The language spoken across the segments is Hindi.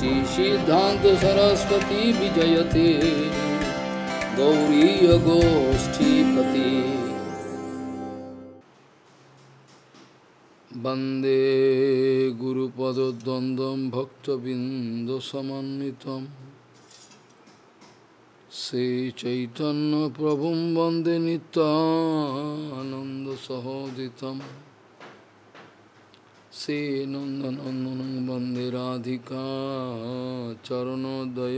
শ্রী সিদ্ধান্ত সরস্বতী বিজয়তে গৌরী গোষ্ঠীপতি বন্দে গুরুপদ্বন্দ্বম শ্রীচৈতন্য প্রভু বন্দে নিত্যানন্দসহোদিতম से नंदनंदन वंदे राधिका चरणोदय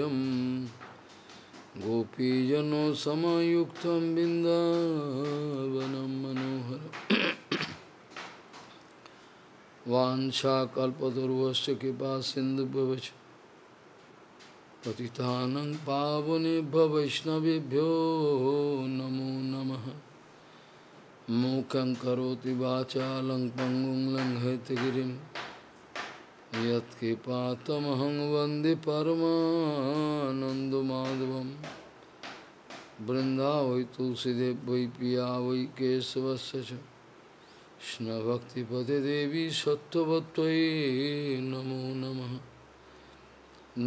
गोपीजन सामुक्त बिंदवन मनोहर वाशाकुर्वश कृपा सिंधुभ्यवच पति पावनेभ्य वैष्णवेभ्यो नमो नमः मूकं करोति वाचालं पङ्गुं लङ्घयतगिरिं यत्कृपातमहं वन्दे परमानन्दमाधवं वृन्दा वै तुलसीदेव वै पिया वै केशवस्य च कृष्णभक्तिपदे देवी सत्त्ववत्त्वयि नमो नमः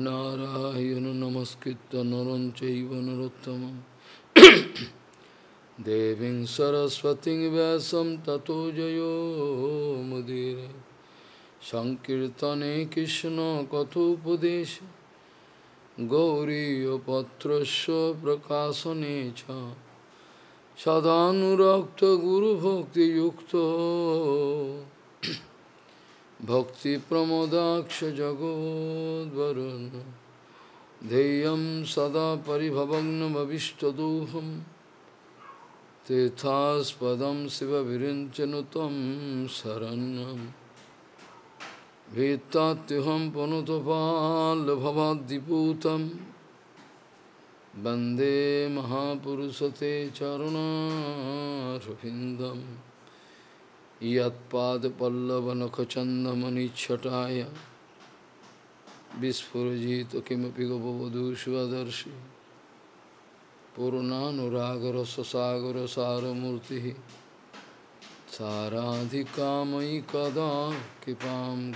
नारायण नमस्कृत्य नरं चैव नरोत्तमम् Devin Saraswati Vyasam Tato Jayo Mudire Sankirtane Krishna Kathopadesha Gauri Patrasya Prakasanecha Sadhanurakta Guru Bhakti Yukta Bhakti Pramodaksha Jagod Varuna Deyam Sada Paribhavagna तीर्थास्पदं शिवभिरिञ्चनुतं शरण्यं भीत्तात्युहं पुनुतपाल्भवाद्दिपूतं वन्दे महापुरुषते चरुणारविन्दं यत्पादपल्लवनखचन्दमनिच्छटाय विस्फुरजित किमपि गोपवधूष्वदर्शी पूर्णानुरागर ससागर सारूर्ति साराधिकामयि कदा कृपा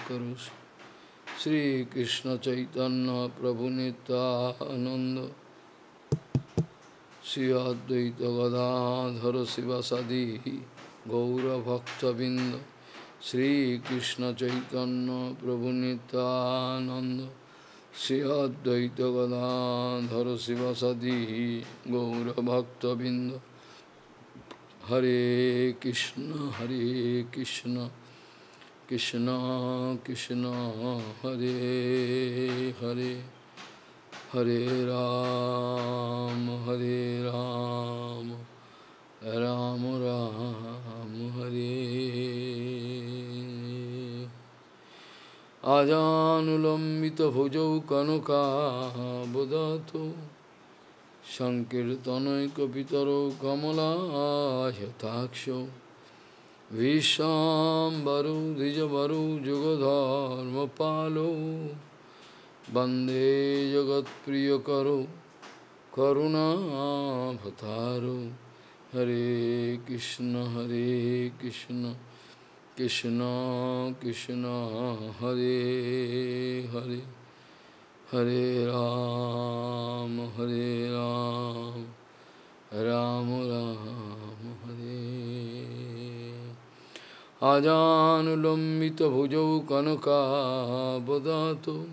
करोषि श्रीकृष्ण चैतन्य प्रभु नितानंद श्री अद्वैत गदाधर शिवसदी गौरभक्तबिंद श्रीकृष्ण चैतन्य प्रभु Nityananda Sri Advaita Gadadhar Sivasadi Gaura Bhakta Binda Hare Krishna Hare Krishna Krishna Krishna Hare Hare Hare Ram Hare Ram Ram Ram Hare আজানুলম্বিত ভুজৌ কনকাবদত কপিতর কমলাহতাক্ষ বিশ্বাম্বরু দ্বিজবরু যুগধর্ম পালো বন্দে জগৎ প্রিয় করো করুণাভতারো হরে কৃষ্ণ হরে Krishna Krishna Krishna Hare Hare Hare Ram Hare Ram Ram Ram Hare Ajanulambita bhujau kanaka bodhato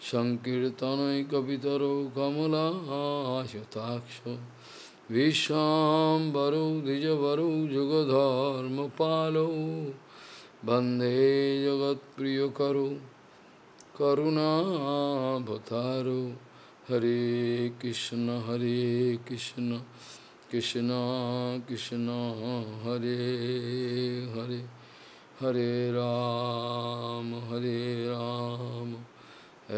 Sankirtanai kapitaro kamala ashutaksho Visham Varo Dijavaro Jugadharma Palo बंदे वन्दे जगत्प्रियकरु करुणाभतारु हरे कृष्ण हरे कृष्ण कृष्ण कृष्ण हरे हरे हरे राम हरे राम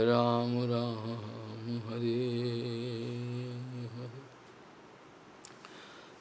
राम राम हरे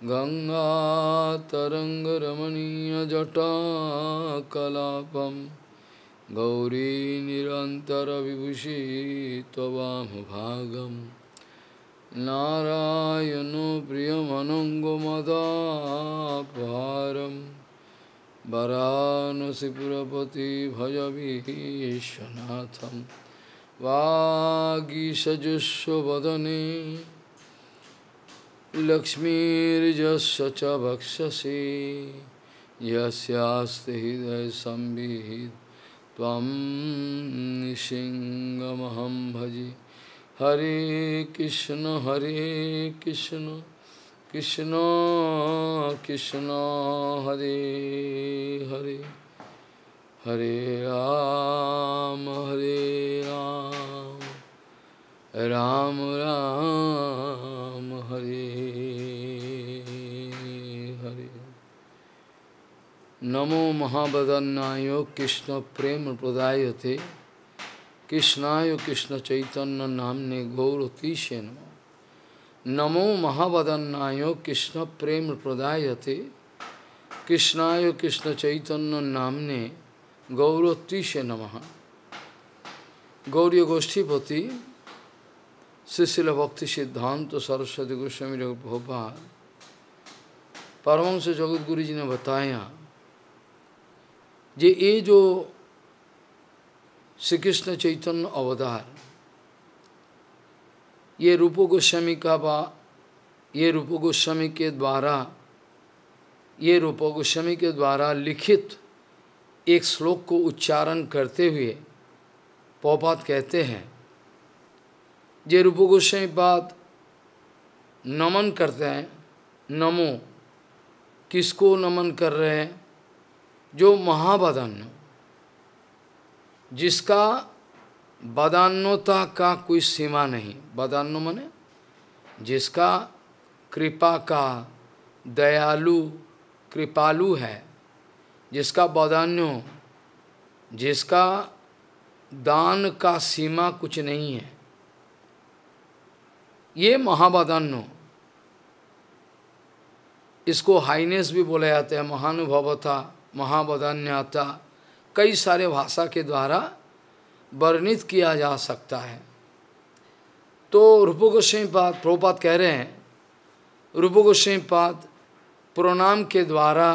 Ganga taranga ramaniya jata kalapam Gauri nirantara vibhushi tavam bhagam Narayano priyamanango madaparam Varano sipurapati bhajavishanatham Vagisajusho badane लक्ष्मीर्जस्य च भक्षसि यस्यास्ति संविद त्वं भजे हरे कृष्ण हरे कृष्ण कृष्ण कृष्ण हरे हरे हरे राम हरे राम राम राम नमो महाबदनाय कृष्ण प्रेम प्रदायते कृष्णाय कृष्ण चैतन्य नामने गौरतीशे नम नमो महाबदनाय कृष्ण प्रेम प्रदायते कृष्णाय कृष्ण चैतन्य नामने गौरतीशे नम गौरी गोष्ठीपति शिशिल भक्ति सिद्धांत सरस्वती गोस्वामी भोपाल परमंश जगत गुरु जी ने बताया जे ये जो श्री कृष्ण चैतन्य अवतार ये रूप गोस्वामी का बा ये रूप गोस्वामी के द्वारा ये रूप गोस्वामी के द्वारा लिखित एक श्लोक को उच्चारण करते हुए पौपात कहते हैं जे रूप गोस्वामी बात नमन करते हैं नमो किसको नमन कर रहे हैं जो महाबदन जिसका बदान्यता का कोई सीमा नहीं बदान्न मने जिसका कृपा का दयालु कृपालु है जिसका बदान्य जिसका दान का सीमा कुछ नहीं है ये महाबदान्य इसको हाइनेस भी बोला जाता है महानुभवता महावदन्यता कई सारे भाषा के द्वारा वर्णित किया जा सकता है तो रूप गोस्वामी पाद प्रोपात कह रहे हैं रूप गोस्वामी पाद प्रणाम के द्वारा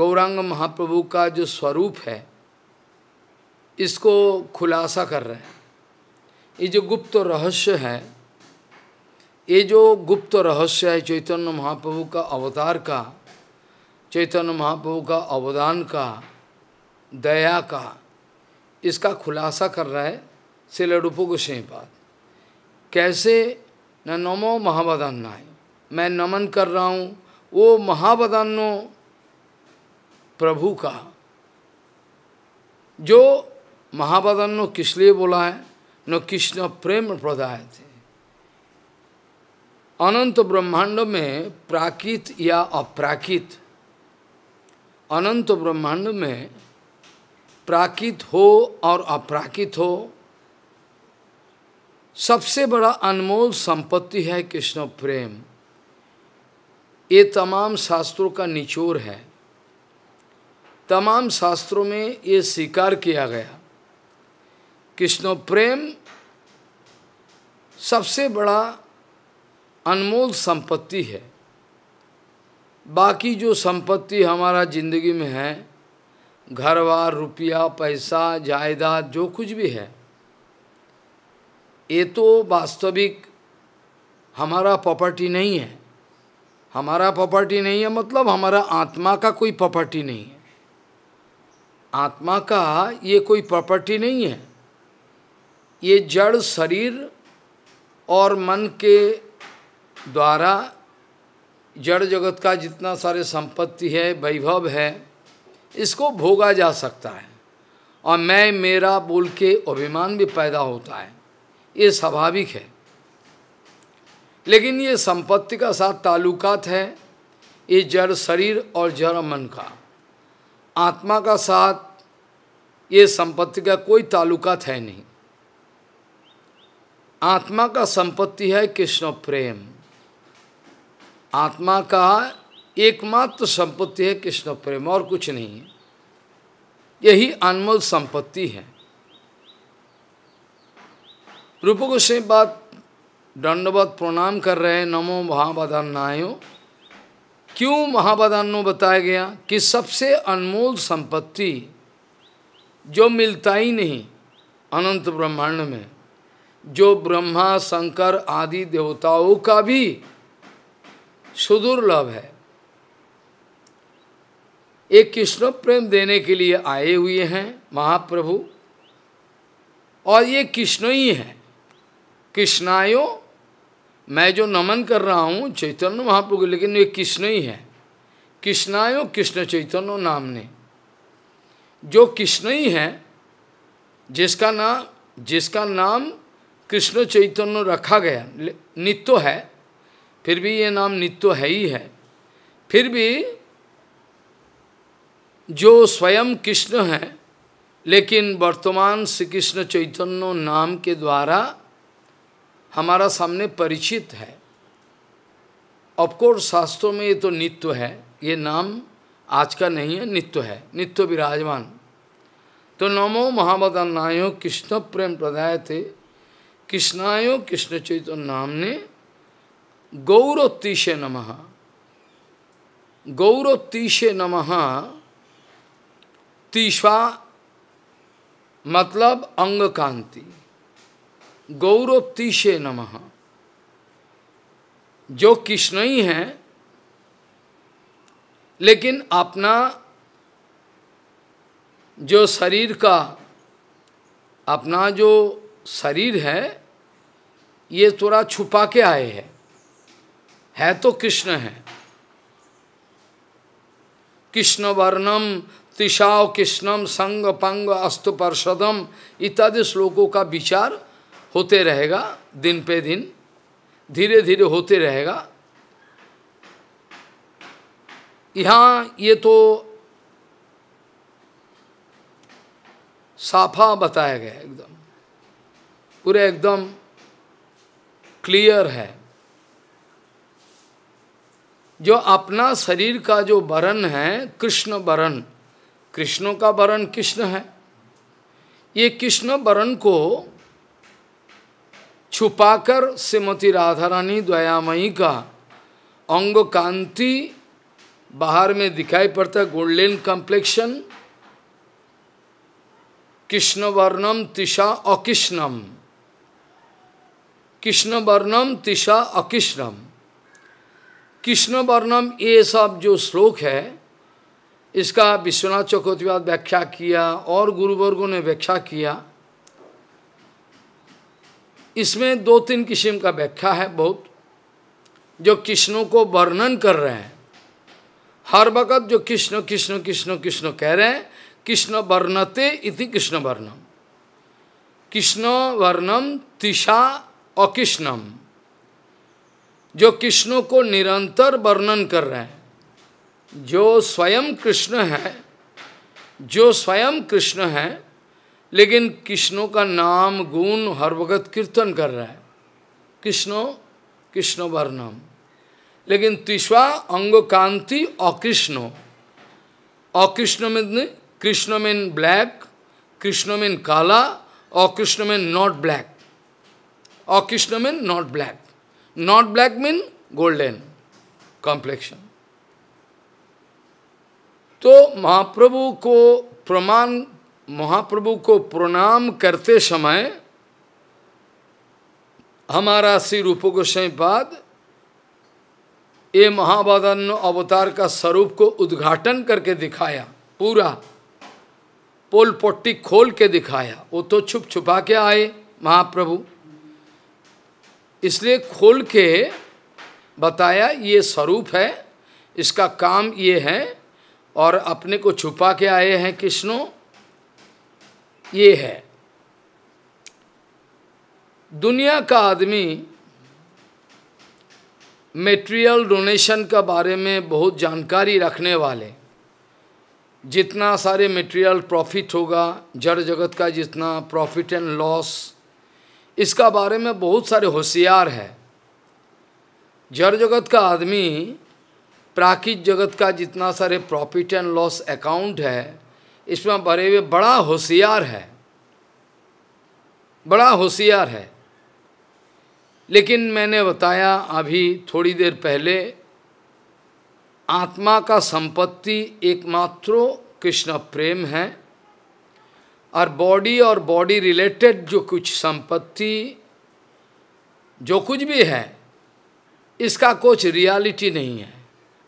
गौरांग महाप्रभु का जो स्वरूप है इसको खुलासा कर रहे हैं ये जो गुप्त रहस्य है ये जो गुप्त रहस्य है चैतन्य महाप्रभु का अवतार का चैतन्य महाप्रभु का अवदान का दया का इसका खुलासा कर रहा है सिल को गोस्पाद कैसे न नमो महावदान्नाय मैं नमन कर रहा हूँ वो महावदान्नो प्रभु का जो महावदन किस लिए बोला है न कृष्ण प्रेम प्रदाय थे अनंत ब्रह्मांड में प्राकृत या अप्राकृत अनंत ब्रह्मांड में प्राकृत हो और अप्राकृत हो सबसे बड़ा अनमोल संपत्ति है कृष्ण प्रेम ये तमाम शास्त्रों का निचोर है तमाम शास्त्रों में ये स्वीकार किया गया कृष्ण प्रेम सबसे बड़ा अनमोल संपत्ति है बाकी जो संपत्ति हमारा जिंदगी में है घर बार रुपया पैसा जायदाद जो कुछ भी है ये तो वास्तविक हमारा प्रॉपर्टी नहीं है हमारा प्रॉपर्टी नहीं है मतलब हमारा आत्मा का कोई प्रॉपर्टी नहीं है आत्मा का ये कोई प्रॉपर्टी नहीं है ये जड़ शरीर और मन के द्वारा जड़ जगत का जितना सारे संपत्ति है वैभव है इसको भोगा जा सकता है और मैं मेरा बोल के अभिमान भी पैदा होता है ये स्वाभाविक है लेकिन ये संपत्ति का साथ ताल्लुकात है ये जड़ शरीर और जड़ मन का आत्मा का साथ ये संपत्ति का कोई ताल्लुकात है नहीं आत्मा का संपत्ति है कृष्ण प्रेम आत्मा का एकमात्र संपत्ति है कृष्ण प्रेम और कुछ नहीं यही अनमोल संपत्ति है रूप से बात दंडवत प्रणाम कर रहे हैं नमो महावदान्नायो क्यों महावदान्नो बताया गया कि सबसे अनमोल संपत्ति जो मिलता ही नहीं अनंत ब्रह्मांड में जो ब्रह्मा शंकर आदि देवताओं का भी सुदुर्लभ है एक कृष्ण प्रेम देने के लिए आए हुए हैं महाप्रभु और ये कृष्ण ही है कृष्णायो मैं जो नमन कर रहा हूँ चैतन्य महाप्रभु लेकिन ये कृष्ण ही है कृष्णायो कृष्ण चैतन्य नाम ने जो कृष्ण ही है जिसका नाम जिसका नाम कृष्ण चैतन्य रखा गया नित्य है फिर भी ये नाम नित्य है ही है फिर भी जो स्वयं कृष्ण है लेकिन वर्तमान श्री कृष्ण चैतन्य नाम के द्वारा हमारा सामने परिचित है ऑफकोर्स शास्त्रों में ये तो नित्य है ये नाम आज का नहीं है नित्य है नित्य विराजमान तो नमो महावदनायो कृष्ण प्रेम प्रदाय थे कृष्णायो कृष्ण चैतन्य नाम ने गौरवतीशे नम गौरवतीशे नम तीसवा मतलब अंग कांति गौरवतीशे नम जो कृष्ण ही हैं लेकिन अपना जो शरीर का अपना जो शरीर है ये थोड़ा छुपा के आए हैं है तो कृष्ण है कृष्ण वर्णम तिशाव कृष्णम संग पंग अस्तु पर्षदम इत्यादि श्लोकों का विचार होते रहेगा दिन पे दिन धीरे धीरे होते रहेगा यहाँ ये तो साफा बताया गया एकदम पूरे एकदम क्लियर है जो अपना शरीर का जो वरण है कृष्ण वरण कृष्णों का वरण कृष्ण है ये कृष्ण वरण को छुपाकर श्रीमती राधा रानी दयामयी का अंग कांति बाहर में दिखाई पड़ता है गोल्डन कॉम्प्लेक्शन कृष्ण वर्णम तिशा अकृष्णम कृष्ण वर्णम तिशा अकृष्णम कृष्ण वर्णम ये सब जो श्लोक है इसका विश्वनाथ चकोतिवाद व्याख्या किया और गुरुवर्गो ने व्याख्या किया इसमें दो तीन किस्म का व्याख्या है बहुत जो कृष्णों को वर्णन कर रहे हैं हर वक़्त जो कृष्ण कृष्ण कृष्ण कृष्ण कह रहे हैं कृष्ण वर्णते इति कृष्ण वर्णम कृष्ण वर्णम तिषा और जो कृष्णों को निरंतर वर्णन कर रहे हैं जो स्वयं कृष्ण है जो स्वयं कृष्ण है लेकिन कृष्णों का नाम गुण हर वक्त कीर्तन कर रहा है कृष्णो कृष्ण वर्णम लेकिन तिश्वा अंग कांति अकृष्णो अकृष्ण में कृष्ण मीन ब्लैक कृष्ण मीन काला और कृष्ण मीन नॉट ब्लैक अकृष्ण कृष्ण mean not black Not black mean golden complexion. तो महाप्रभु को प्रमाण महाप्रभु को प्रणाम करते समय हमारा श्री रूप गोस्वाई पाद ये महावादन अवतार का स्वरूप को उद्घाटन करके दिखाया पूरा पोल पट्टी खोल के दिखाया वो तो छुप छुपा के आए महाप्रभु इसलिए खोल के बताया ये स्वरूप है इसका काम ये है और अपने को छुपा के आए हैं कृष्णो ये है दुनिया का आदमी मेटेरियल डोनेशन का बारे में बहुत जानकारी रखने वाले जितना सारे मेटेरियल प्रॉफिट होगा जड़ जगत का जितना प्रॉफिट एंड लॉस इसका बारे में बहुत सारे होशियार है जड़ जगत का आदमी प्राकृत जगत का जितना सारे प्रॉफिट एंड लॉस अकाउंट है इसमें भरे हुए बड़ा होशियार है बड़ा होशियार है लेकिन मैंने बताया अभी थोड़ी देर पहले आत्मा का संपत्ति एकमात्र कृष्ण प्रेम है और बॉडी और बॉडी रिलेटेड जो कुछ संपत्ति जो कुछ भी है इसका कुछ रियलिटी नहीं है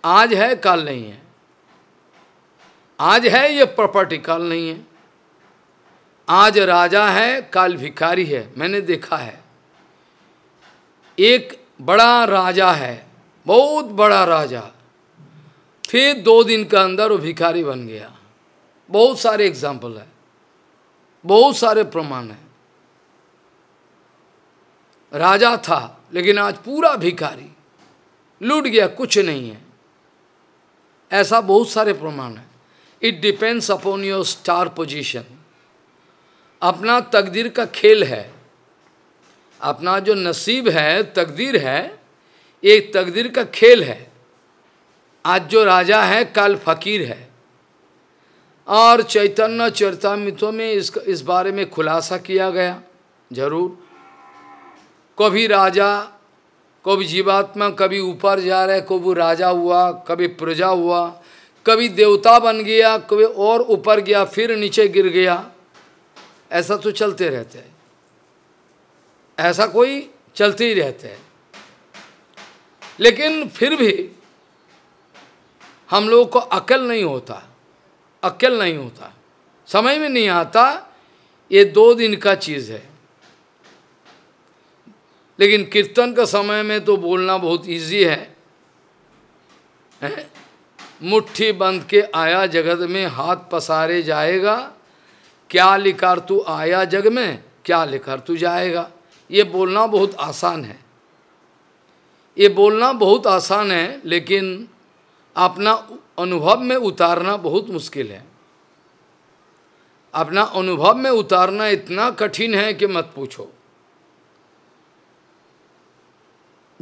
आज है कल नहीं है आज है ये प्रॉपर्टी कल नहीं है आज राजा है कल भिखारी है मैंने देखा है एक बड़ा राजा है बहुत बड़ा राजा फिर दो दिन के अंदर वो भिखारी बन गया बहुत सारे एग्जाम्पल है बहुत सारे प्रमाण हैं राजा था लेकिन आज पूरा भिखारी लूट गया कुछ नहीं है ऐसा बहुत सारे प्रमाण है it depends upon your star position अपना तकदीर का खेल है अपना जो नसीब है तकदीर है एक तकदीर का खेल है आज जो राजा है कल फकीर है और चैतन्य चरतामितों में इस इस बारे में खुलासा किया गया जरूर कभी राजा कभी जीवात्मा कभी ऊपर जा रहे कभी राजा हुआ कभी प्रजा हुआ कभी देवता बन गया कभी और ऊपर गया फिर नीचे गिर गया ऐसा तो चलते रहते हैं ऐसा कोई चलते ही रहते हैं लेकिन फिर भी हम लोगों को अकल नहीं होता अक्ल नहीं होता समय में नहीं आता ये दो दिन का चीज़ है लेकिन कीर्तन का समय में तो बोलना बहुत इजी है, है? मुट्ठी बंध के आया जगत में हाथ पसारे जाएगा क्या लिखार तू आया जग में क्या लिखार तू जाएगा ये बोलना बहुत आसान है ये बोलना बहुत आसान है लेकिन अपना अनुभव में उतारना बहुत मुश्किल है अपना अनुभव में उतारना इतना कठिन है कि मत पूछो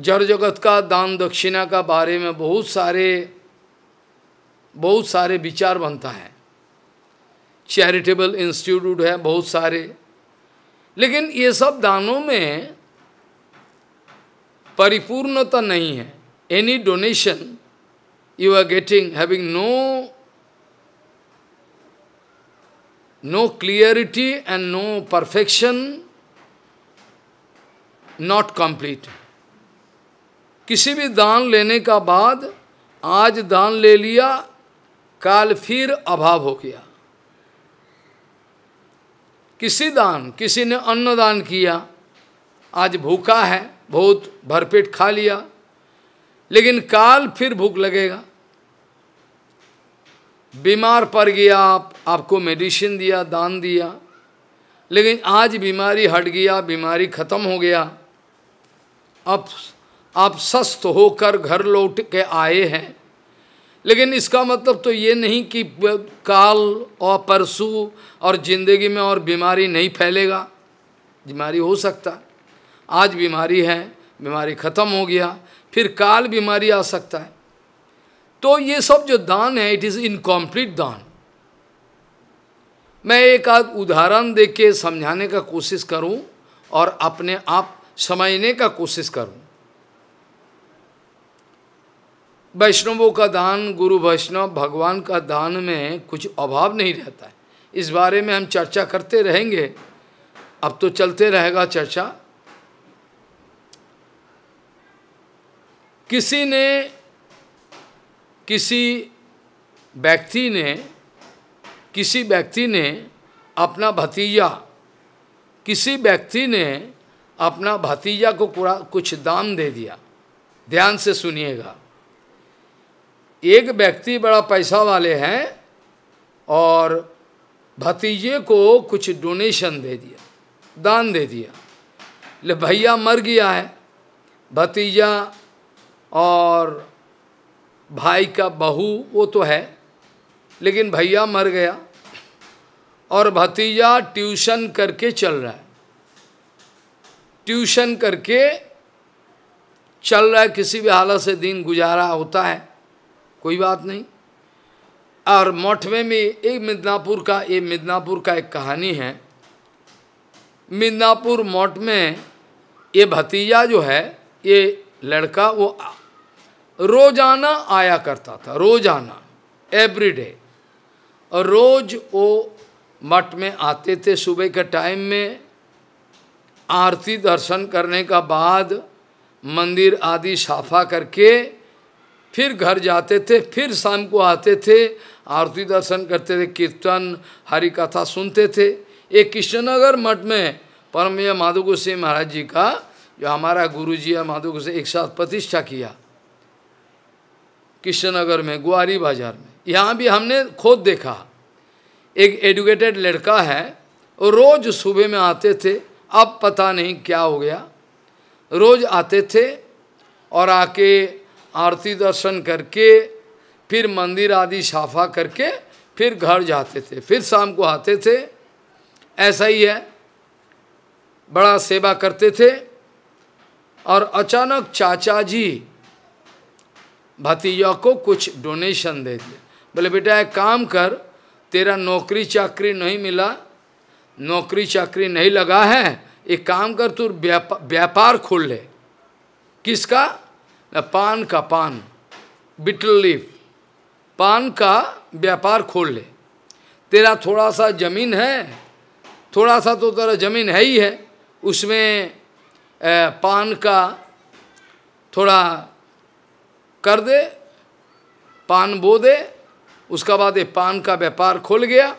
जड़ जगत का दान दक्षिणा का बारे में बहुत सारे बहुत सारे विचार बनता है चैरिटेबल इंस्टीट्यूट है बहुत सारे लेकिन ये सब दानों में परिपूर्णता नहीं है any donation you are getting, having no, no clarity and no perfection, not complete. किसी भी दान लेने का बाद आज दान ले लिया काल फिर अभाव हो गया किसी दान किसी ने अन्न दान किया आज भूखा है बहुत भरपेट खा लिया लेकिन काल फिर भूख लगेगा बीमार पड़ गया आप आपको मेडिसिन दिया दान दिया लेकिन आज बीमारी हट गया बीमारी खत्म हो गया अब आप स्वस्थ होकर घर लौट के आए हैं लेकिन इसका मतलब तो ये नहीं कि काल और परसों और जिंदगी में और बीमारी नहीं फैलेगा बीमारी हो सकता आज बीमारी है बीमारी खत्म हो गया फिर काल बीमारी आ सकता है तो ये सब जो दान है इट इज इनकम्प्लीट दान मैं एक आध उदाहरण दे के समझाने का कोशिश करूं और अपने आप समझने का कोशिश करूं वैष्णवों का दान गुरु वैष्णव भगवान का दान में कुछ अभाव नहीं रहता है इस बारे में हम चर्चा करते रहेंगे अब तो चलते रहेगा चर्चा किसी ने किसी व्यक्ति ने किसी व्यक्ति ने अपना भतीजा किसी व्यक्ति ने अपना भतीजा को कुछ दान दे दिया ध्यान से सुनिएगा एक व्यक्ति बड़ा पैसा वाले हैं और भतीजे को कुछ डोनेशन दे दिया दान दे दिया ले भैया मर गया है भतीजा और भाई का बहू वो तो है लेकिन भैया मर गया और भतीजा ट्यूशन करके चल रहा है ट्यूशन करके चल रहा है किसी भी हालत से दिन गुजारा होता है कोई बात नहीं और मठ में भी एक मिदनापुर का ये मिदनापुर का एक कहानी है मिदनापुर मठ में ये भतीजा जो है ये लड़का वो रोजाना आया करता था रोजाना एवरी डे और रोज वो मठ में आते थे सुबह के टाइम में आरती दर्शन करने का बाद मंदिर आदि साफा करके फिर घर जाते थे फिर शाम को आते थे आरती दर्शन करते थे कीर्तन हरि कथा सुनते थे ये कृष्णनगर मठ में परमय माधुकुशी महाराज जी का जो हमारा गुरु जी है माधुकुशी एक साथ प्रतिष्ठा किया कृष्णनगर में गुआरी बाजार में यहाँ भी हमने खुद देखा एक एडुकेटेड लड़का है रोज सुबह में आते थे अब पता नहीं क्या हो गया रोज आते थे और आके आरती दर्शन करके फिर मंदिर आदि साफा करके फिर घर जाते थे फिर शाम को आते थे ऐसा ही है बड़ा सेवा करते थे और अचानक चाचा जी भतीजा को कुछ डोनेशन दे दिया बोले बेटा एक काम कर तेरा नौकरी चाकरी नहीं मिला नौकरी चाकरी नहीं लगा है एक काम कर तू व्यापार खोल ले किसका पान का पान बिटल लीफ पान का व्यापार खोल ले तेरा थोड़ा सा जमीन है थोड़ा सा तो तेरा जमीन है ही है उसमें पान का थोड़ा कर दे पान बो दे उसका बाद ये पान का व्यापार खोल गया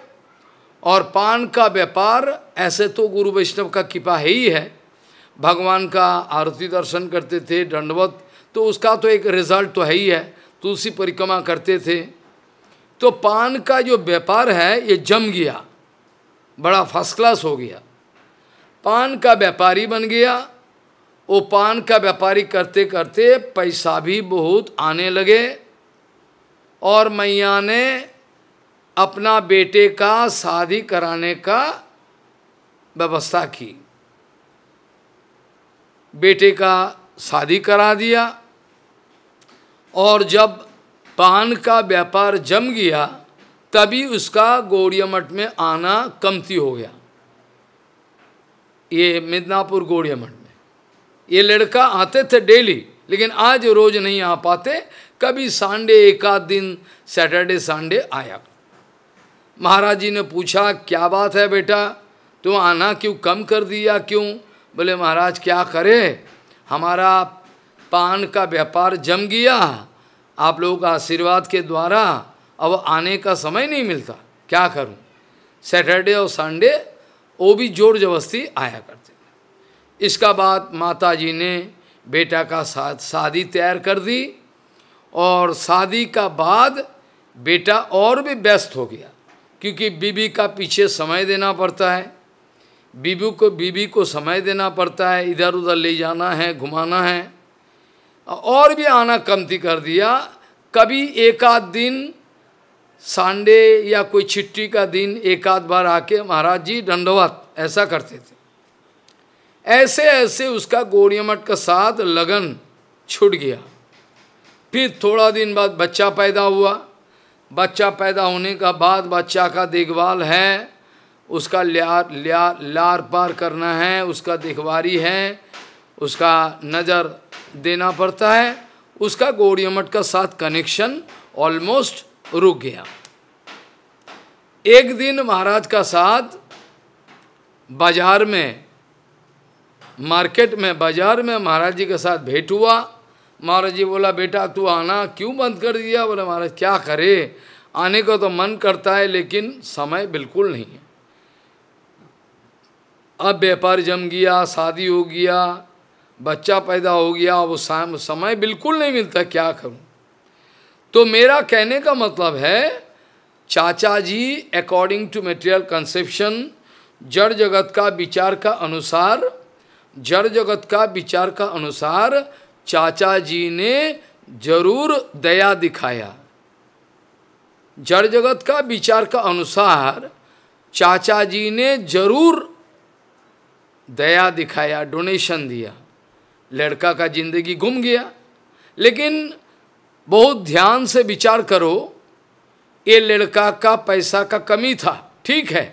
और पान का व्यापार ऐसे तो गुरु वैष्णव का कृपा है ही है भगवान का आरती दर्शन करते थे दंडवत तो उसका तो एक रिजल्ट तो है ही है तुलसी परिक्रमा करते थे तो पान का जो व्यापार है ये जम गया बड़ा फर्स्ट क्लास हो गया पान का व्यापारी बन गया वो पान का व्यापारी करते करते पैसा भी बहुत आने लगे और मैया ने अपना बेटे का शादी कराने का व्यवस्था की बेटे का शादी करा दिया और जब पान का व्यापार जम गया तभी उसका गौड़ियामठ में आना कमती हो गया ये मिदनापुर गौड़ियामठ ये लड़का आते थे डेली लेकिन आज रोज नहीं आ पाते कभी संडे एक आध दिन सैटरडे संडे आया महाराज जी ने पूछा क्या बात है बेटा तुम आना क्यों कम कर दिया क्यों बोले महाराज क्या करे हमारा पान का व्यापार जम गया आप लोगों का आशीर्वाद के द्वारा अब आने का समय नहीं मिलता क्या करूं सैटरडे और संडे वो भी जोर जबरस्ती आया कर इसका बाद माता जी ने बेटा का शादी तैयार कर दी और शादी का बाद बेटा और भी व्यस्त हो गया क्योंकि बीबी का पीछे समय देना पड़ता है बीबी को बीबी को समय देना पड़ता है इधर उधर ले जाना है घुमाना है और भी आना कमती कर दिया कभी एक आध दिन संडे या कोई छिट्टी का दिन एक आध बार आके महाराज जी दंडवत ऐसा करते थे ऐसे ऐसे उसका गौरियमठ का साथ लगन छूट गया फिर थोड़ा दिन बाद बच्चा पैदा हुआ बच्चा पैदा होने का बाद बच्चा का देखभाल है उसका ल्यार ल्यार लार पार करना है उसका देखभारी है उसका नज़र देना पड़ता है उसका गौड़ियमठ का साथ कनेक्शन ऑलमोस्ट रुक गया एक दिन महाराज का साथ बाजार में मार्केट में बाजार में महाराज जी के साथ भेंट हुआ महाराज जी बोला बेटा तू आना क्यों बंद कर दिया बोले महाराज क्या करे आने को तो मन करता है लेकिन समय बिल्कुल नहीं है अब व्यापार जम गया शादी हो गया बच्चा पैदा हो गया वो समय बिल्कुल नहीं मिलता क्या करूं तो मेरा कहने का मतलब है चाचा जी अकॉर्डिंग टू मेटेरियल कंसेप्शन जड़ जगत का विचार का अनुसार जड़ जगत का विचार का अनुसार चाचा जी ने जरूर दया दिखाया जड़ जगत का विचार का अनुसार चाचा जी ने जरूर दया दिखाया डोनेशन दिया लड़का का जिंदगी गुम गया लेकिन बहुत ध्यान से विचार करो ये लड़का का पैसा का कमी था ठीक है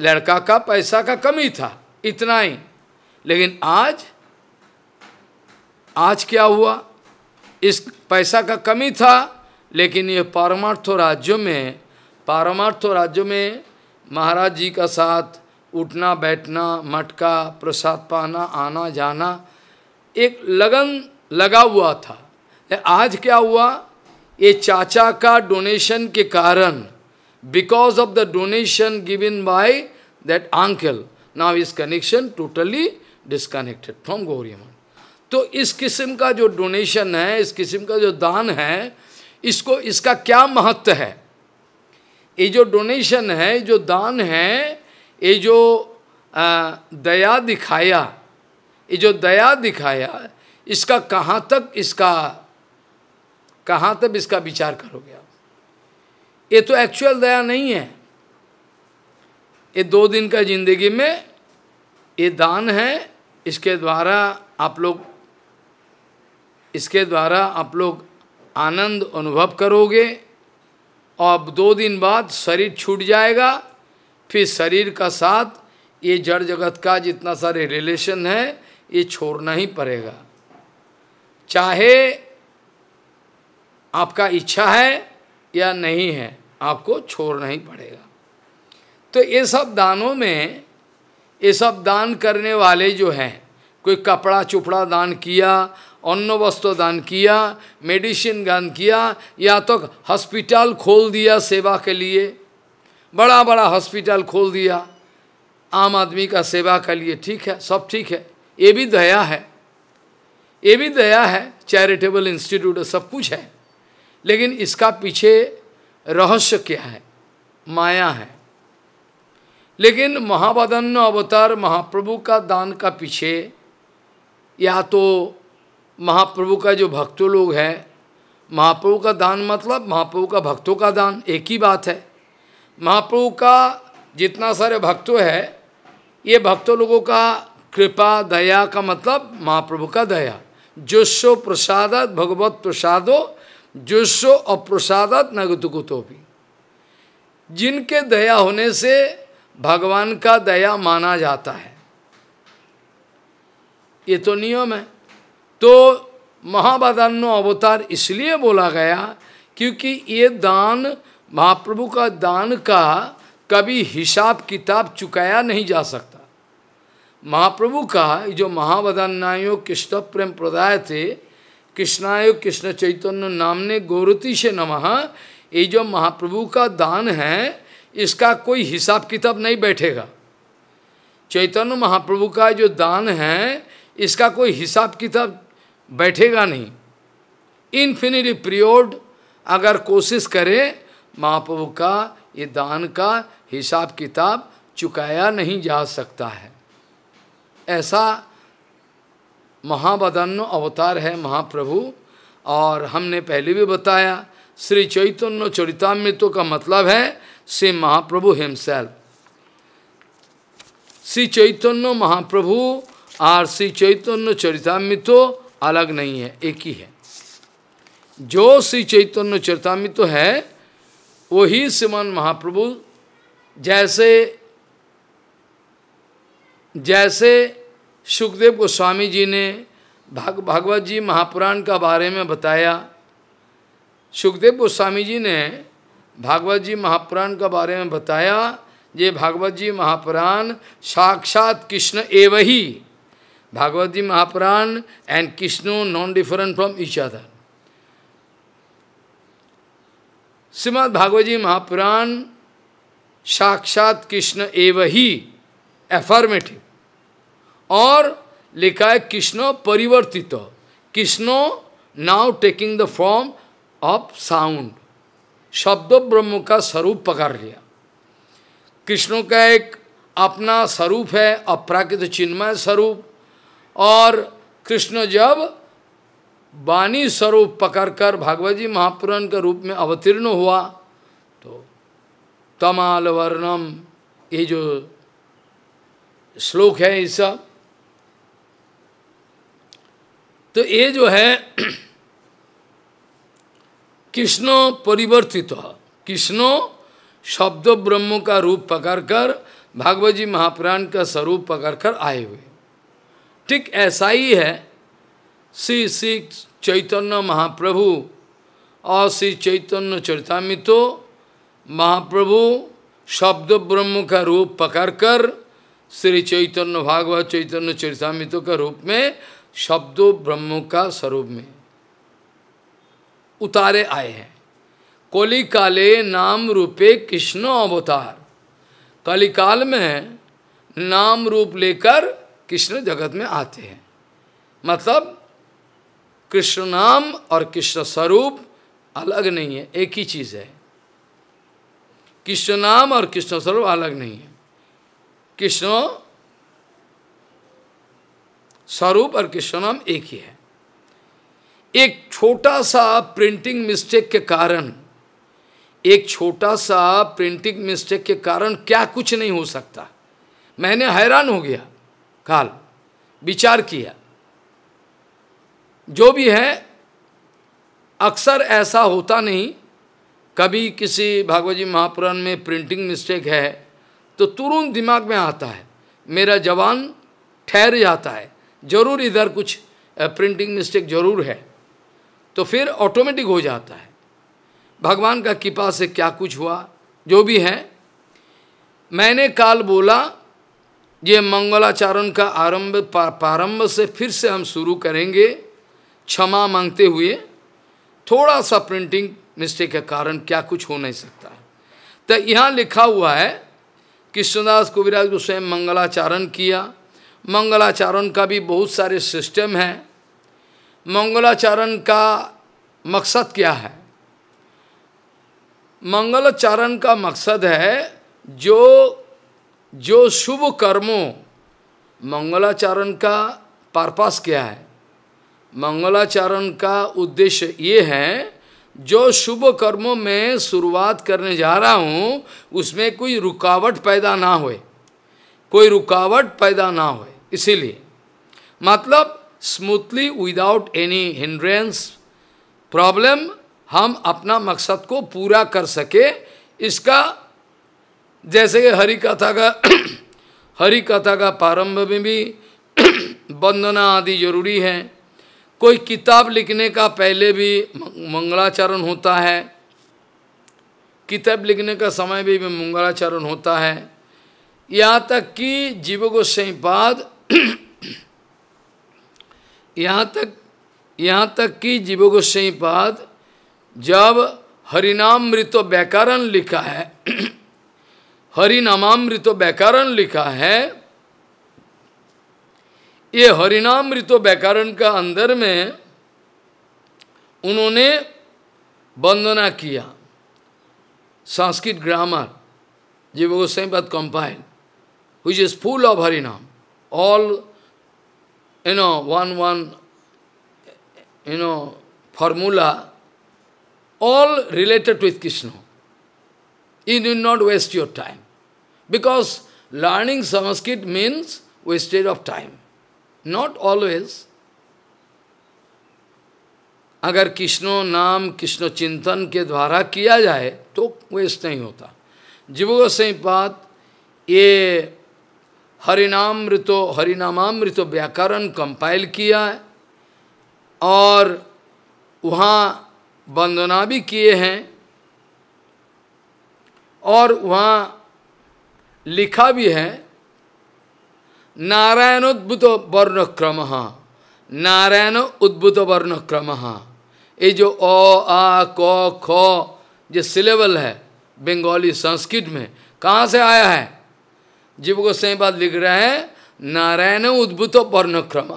लड़का का पैसा का कमी था इतना ही लेकिन आज आज क्या हुआ इस पैसा का कमी था लेकिन ये पारमार्थ राज्यों में पारमार्थ राज्यों में महाराज जी का साथ उठना बैठना मटका प्रसाद पाना आना जाना एक लगन लगा हुआ था आज क्या हुआ ये चाचा का डोनेशन के कारण because of the donation given by that uncle. Now इस connection totally disconnected from Gauri तो इस किस्म का जो डोनेशन है इस किस्म का जो दान है इसको इसका क्या महत्व है ये जो डोनेशन है जो दान है ये जो आ, दया दिखाया ये जो दया दिखाया इसका कहाँ तक इसका कहाँ तक इसका विचार करोगे आप ये तो एक्चुअल दया नहीं है ये दो दिन का जिंदगी में ये दान है इसके द्वारा आप लोग इसके द्वारा आप लोग आनंद अनुभव करोगे और दो दिन बाद शरीर छूट जाएगा फिर शरीर का साथ ये जड़ जगत का जितना सारे रिलेशन है ये छोड़ना ही पड़ेगा चाहे आपका इच्छा है या नहीं है आपको छोड़ना ही पड़ेगा तो ये सब दानों में ये सब दान करने वाले जो हैं कोई कपड़ा चुपड़ा दान किया अन्न वस्त्र दान किया मेडिसिन दान किया या तो हॉस्पिटल खोल दिया सेवा के लिए बड़ा बड़ा हॉस्पिटल खोल दिया आम आदमी का सेवा के लिए ठीक है सब ठीक है ये भी दया है ये भी दया है चैरिटेबल इंस्टीट्यूट सब कुछ है लेकिन इसका पीछे रहस्य क्या है माया है लेकिन महावदन्न अवतार महाप्रभु का दान का पीछे या तो महाप्रभु का जो भक्तों लोग हैं महाप्रभु का दान मतलब महाप्रभु का भक्तों का दान एक ही बात है महाप्रभु का जितना सारे भक्तों है ये भक्तों लोगों का कृपा दया का मतलब महाप्रभु का दया जोशो प्रसादत भगवत प्रसादो जोशो अप्रसादत नगतुकुतो भी जिनके दया होने से भगवान का दया माना जाता है ये तो नियम है तो महावादान्य अवतार इसलिए बोला गया क्योंकि ये दान महाप्रभु का दान का कभी हिसाब किताब चुकाया नहीं जा सकता महाप्रभु का जो महावदान्यायो कृष्ण प्रेम प्रदाय थे कृष्णायो कृष्ण चैतन्य नाम ने गौरती से नमः ये जो महाप्रभु का दान है इसका कोई हिसाब किताब नहीं बैठेगा चैतन्य महाप्रभु का जो दान है इसका कोई हिसाब किताब बैठेगा नहीं इन्फिनिटी पीरियड अगर कोशिश करे महाप्रभु का ये दान का हिसाब किताब चुकाया नहीं जा सकता है ऐसा महाबदन अवतार है महाप्रभु और हमने पहले भी बताया श्री चैतन्य चरितामृतों का मतलब है श्री महाप्रभु हिमसेल्फ श्री चैतन्य महाप्रभु और श्री चैतन्य Charitamrito अलग नहीं है एक ही है जो श्री चैतन्य चरितामित तो है वही श्रीमान महाप्रभु जैसे जैसे सुखदेव गोस्वामी जी ने भाग भागवत जी महापुराण का बारे में बताया सुखदेव गोस्वामी जी ने भागवत जी महापुराण के बारे में बताया ये भागवत जी महापुराण साक्षात कृष्ण एव ही भागवत जी महापुराण एंड कृष्णो non different from each other Shrimad Bhagavat ji Mahapuran साक्षात कृष्ण एव ही एफर्मेटिव और लिखा है कृष्ण परिवर्तित कृष्णो now taking the form of sound शब्द ब्रह्म का स्वरूप पकड़ लिया कृष्ण का एक अपना स्वरूप है अप्राकृत चिन्मय स्वरूप और कृष्ण जब वाणी स्वरूप पकड़कर भागवत जी महापुराण के रूप में अवतीर्ण हुआ तो तमाल वर्णम ये जो श्लोक है ये सब तो ये जो है कृष्ण परिवर्तित कृष्ण शब्द ब्रह्म का रूप पकड़कर भागवत जी महापुराण का स्वरूप पकड़कर आए हुए ठीक ऐसा ही है श्री श्री चैतन्य महाप्रभु और श्री चैतन्य चरितमितो महाप्रभु शब्द ब्रह्म का रूप पकड़कर श्री चैतन्य भागवत चैतन्य चरितामितों का रूप में शब्द ब्रह्म का स्वरूप में उतारे आए हैं काले नाम रूपे कृष्ण अवतार कलिकाल में नाम रूप लेकर कृष्ण जगत में आते हैं मतलब कृष्ण नाम और कृष्ण स्वरूप अलग नहीं है एक ही चीज है कृष्ण नाम और कृष्ण स्वरूप अलग नहीं है कृष्ण स्वरूप और कृष्ण नाम एक ही है एक छोटा सा प्रिंटिंग मिस्टेक के कारण एक छोटा सा प्रिंटिंग मिस्टेक के कारण क्या कुछ नहीं हो सकता मैंने हैरान हो गया काल विचार किया जो भी है अक्सर ऐसा होता नहीं कभी किसी भागवत जी महापुराण में प्रिंटिंग मिस्टेक है तो तुरंत दिमाग में आता है मेरा जवान ठहर जाता है जरूर इधर कुछ प्रिंटिंग मिस्टेक जरूर है तो फिर ऑटोमेटिक हो जाता है भगवान का कृपा से क्या कुछ हुआ जो भी है मैंने काल बोला ये मंगलाचारण का आरंभ प्रारंभ से फिर से हम शुरू करेंगे क्षमा मांगते हुए थोड़ा सा प्रिंटिंग मिस्टेक के कारण क्या कुछ हो नहीं सकता तो यहाँ लिखा हुआ है कृष्णदास कविराज स्वयं मंगलाचारण किया मंगलाचारण का भी बहुत सारे सिस्टम हैं मंगलाचरण का मकसद क्या है मंगलाचरण का मकसद है जो जो शुभ कर्मों मंगलाचरण का पारपास क्या है मंगलाचरण का उद्देश्य ये है जो शुभ कर्मों में शुरुआत करने जा रहा हूँ उसमें कोई रुकावट पैदा ना होए कोई रुकावट पैदा ना होए इसीलिए मतलब smoothly without any hindrance problem हम अपना मकसद को पूरा कर सके इसका जैसे कि हरि कथा का हरि कथा का प्रारंभ में भी वंदना आदि जरूरी है कोई किताब लिखने का पहले भी मंगलाचरण होता है किताब लिखने का समय भी मंगलाचरण होता है यहाँ तक कि जीव गोस्वाईपाद यहाँ तक यहाँ तक कि जीव गोस्वाई पाद जब हरिनामृत व्याकरण लिखा है हरिनामामृत व्याकरण लिखा है ये हरिनामृत व्याकरण का अंदर में उन्होंने वंदना किया संस्कृत ग्रामर जीव गोस्वाई पद compile which is full of हरिनाम all you know, one, one, you know, formula, all related with Krishna. You need not waste your time. Because learning Sanskrit means wasted of time. Not always. अगर कृष्णो नाम कृष्ण चिंतन के द्वारा किया जाए तो वेस्ट नहीं होता जीव गोसाई पाद ये हरिनामृतो हरिनामामृतो व्याकरण कंपाइल किया है और वहाँ वंदना भी किए हैं और वहाँ लिखा भी है नारायणोद्भुत वर्ण क्रम नारायण उद्भुत वर्ण क्रम ये जो अ आ क ख जो सिलेबल है बंगाली संस्कृत में कहाँ से आया है जीव सही बात लिख रहे हैं नारायण उद्भुत वर्ण क्रम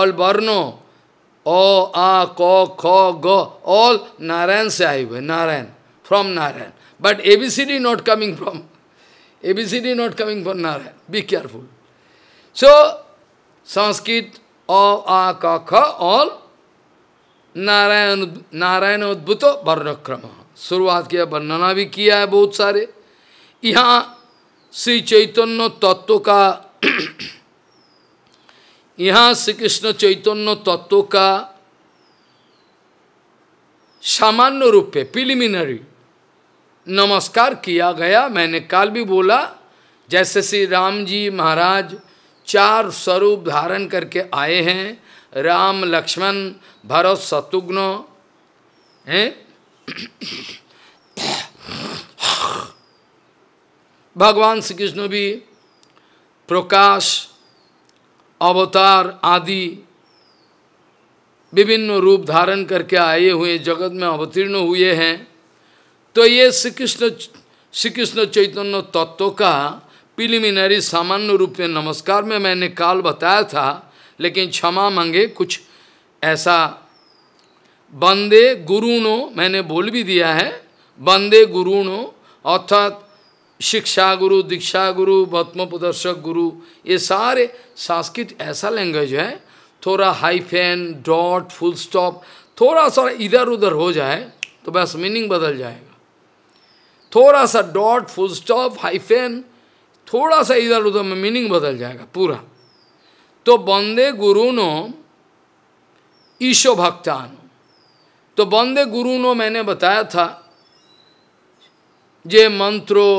ऑल वर्णो ओ आ क ख ग ऑल नारायण से आए हुए Narayan from Narayan but D not coming from ABCD not coming from Narayan be careful so Sanskrit ओ आ क ख ऑल नारायण नारायण उद्भुत वर्ण क्रम शुरुआत किया वर्णना भी किया है बहुत सारे यहाँ श्री चैतन्य तत्व का यहाँ श्री कृष्ण चैतन्य तत्व का सामान्य रूप पे प्रिलिमिनरी नमस्कार किया गया मैंने काल भी बोला जैसे श्री राम जी महाराज चार स्वरूप धारण करके आए हैं राम लक्ष्मण भरत शत्रुघ्न हैं भगवान श्री कृष्ण भी प्रकाश अवतार आदि विभिन्न रूप धारण करके आए हुए जगत में अवतीर्ण हुए हैं तो ये श्री कृष्ण श्री कृष्ण चैतन्य तत्व का प्रिलिमिनरी सामान्य रूप में नमस्कार में मैंने काल बताया था लेकिन क्षमा मांगे कुछ ऐसा बंदे गुरुणो मैंने बोल भी दिया है बंदे गुरुणो अर्थात शिक्षा गुरु दीक्षा गुरु प्रदर्शक गुरु ये सारे संस्कृत ऐसा लैंग्वेज है थोड़ा हाईफेन डॉट फुल स्टॉप थोड़ा सा इधर उधर हो जाए तो बस मीनिंग बदल जाएगा थोड़ा सा डॉट फुल स्टॉप हाईफेन थोड़ा सा इधर उधर में मीनिंग बदल जाएगा पूरा तो बंदे गुरु नो ईशो भक्तान तो बंदे गुरु नो मैंने बताया था जे मंत्रो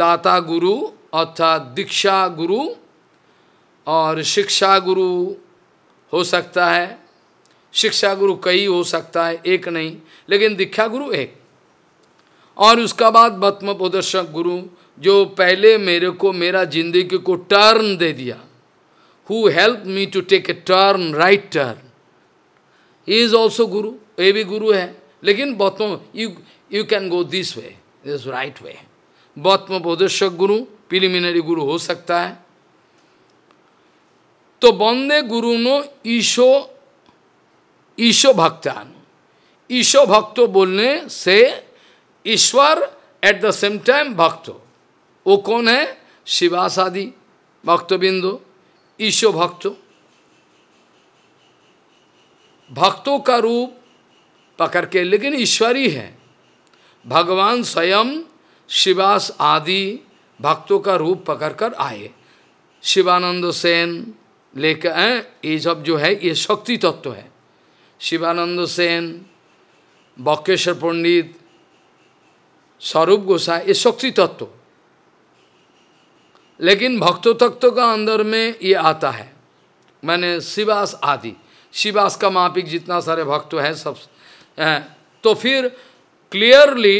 दाता गुरु अर्थात दीक्षा गुरु और शिक्षा गुरु हो सकता है शिक्षा गुरु कई हो सकता है एक नहीं लेकिन दीक्षा गुरु एक और उसका बाद बत्म प्रदर्शक गुरु जो पहले मेरे को मेरा जिंदगी को टर्न दे दिया who help me to take a turn right turn is also गुरु ये भी गुरु है लेकिन बहुत you you can go this way this right way है बौत्म बोधेश्वर गुरु प्रिलिमिनरी गुरु हो सकता है तो बंदे गुरु नो ईशो ईशो भक्तान ईशो भक्तो बोलने से ईश्वर एट द सेम टाइम भक्त वो कौन है भक्त भक्तबिंदु ईशो भक्त भक्तों का रूप पकड़ के लेकिन ईश्वरी है भगवान स्वयं शिवास आदि भक्तों का रूप पकड़कर आए शिवानंद सेन लेकर ये सब जो है ये शक्ति तत्व है शिवानंद सेन बकेश्वर पंडित स्वरूप गोसाई ये शक्ति तत्व लेकिन भक्तो तत्व तो का अंदर में ये आता है मैंने शिवास आदि शिवास का मापिक जितना सारे भक्त हैं सब तो फिर क्लियरली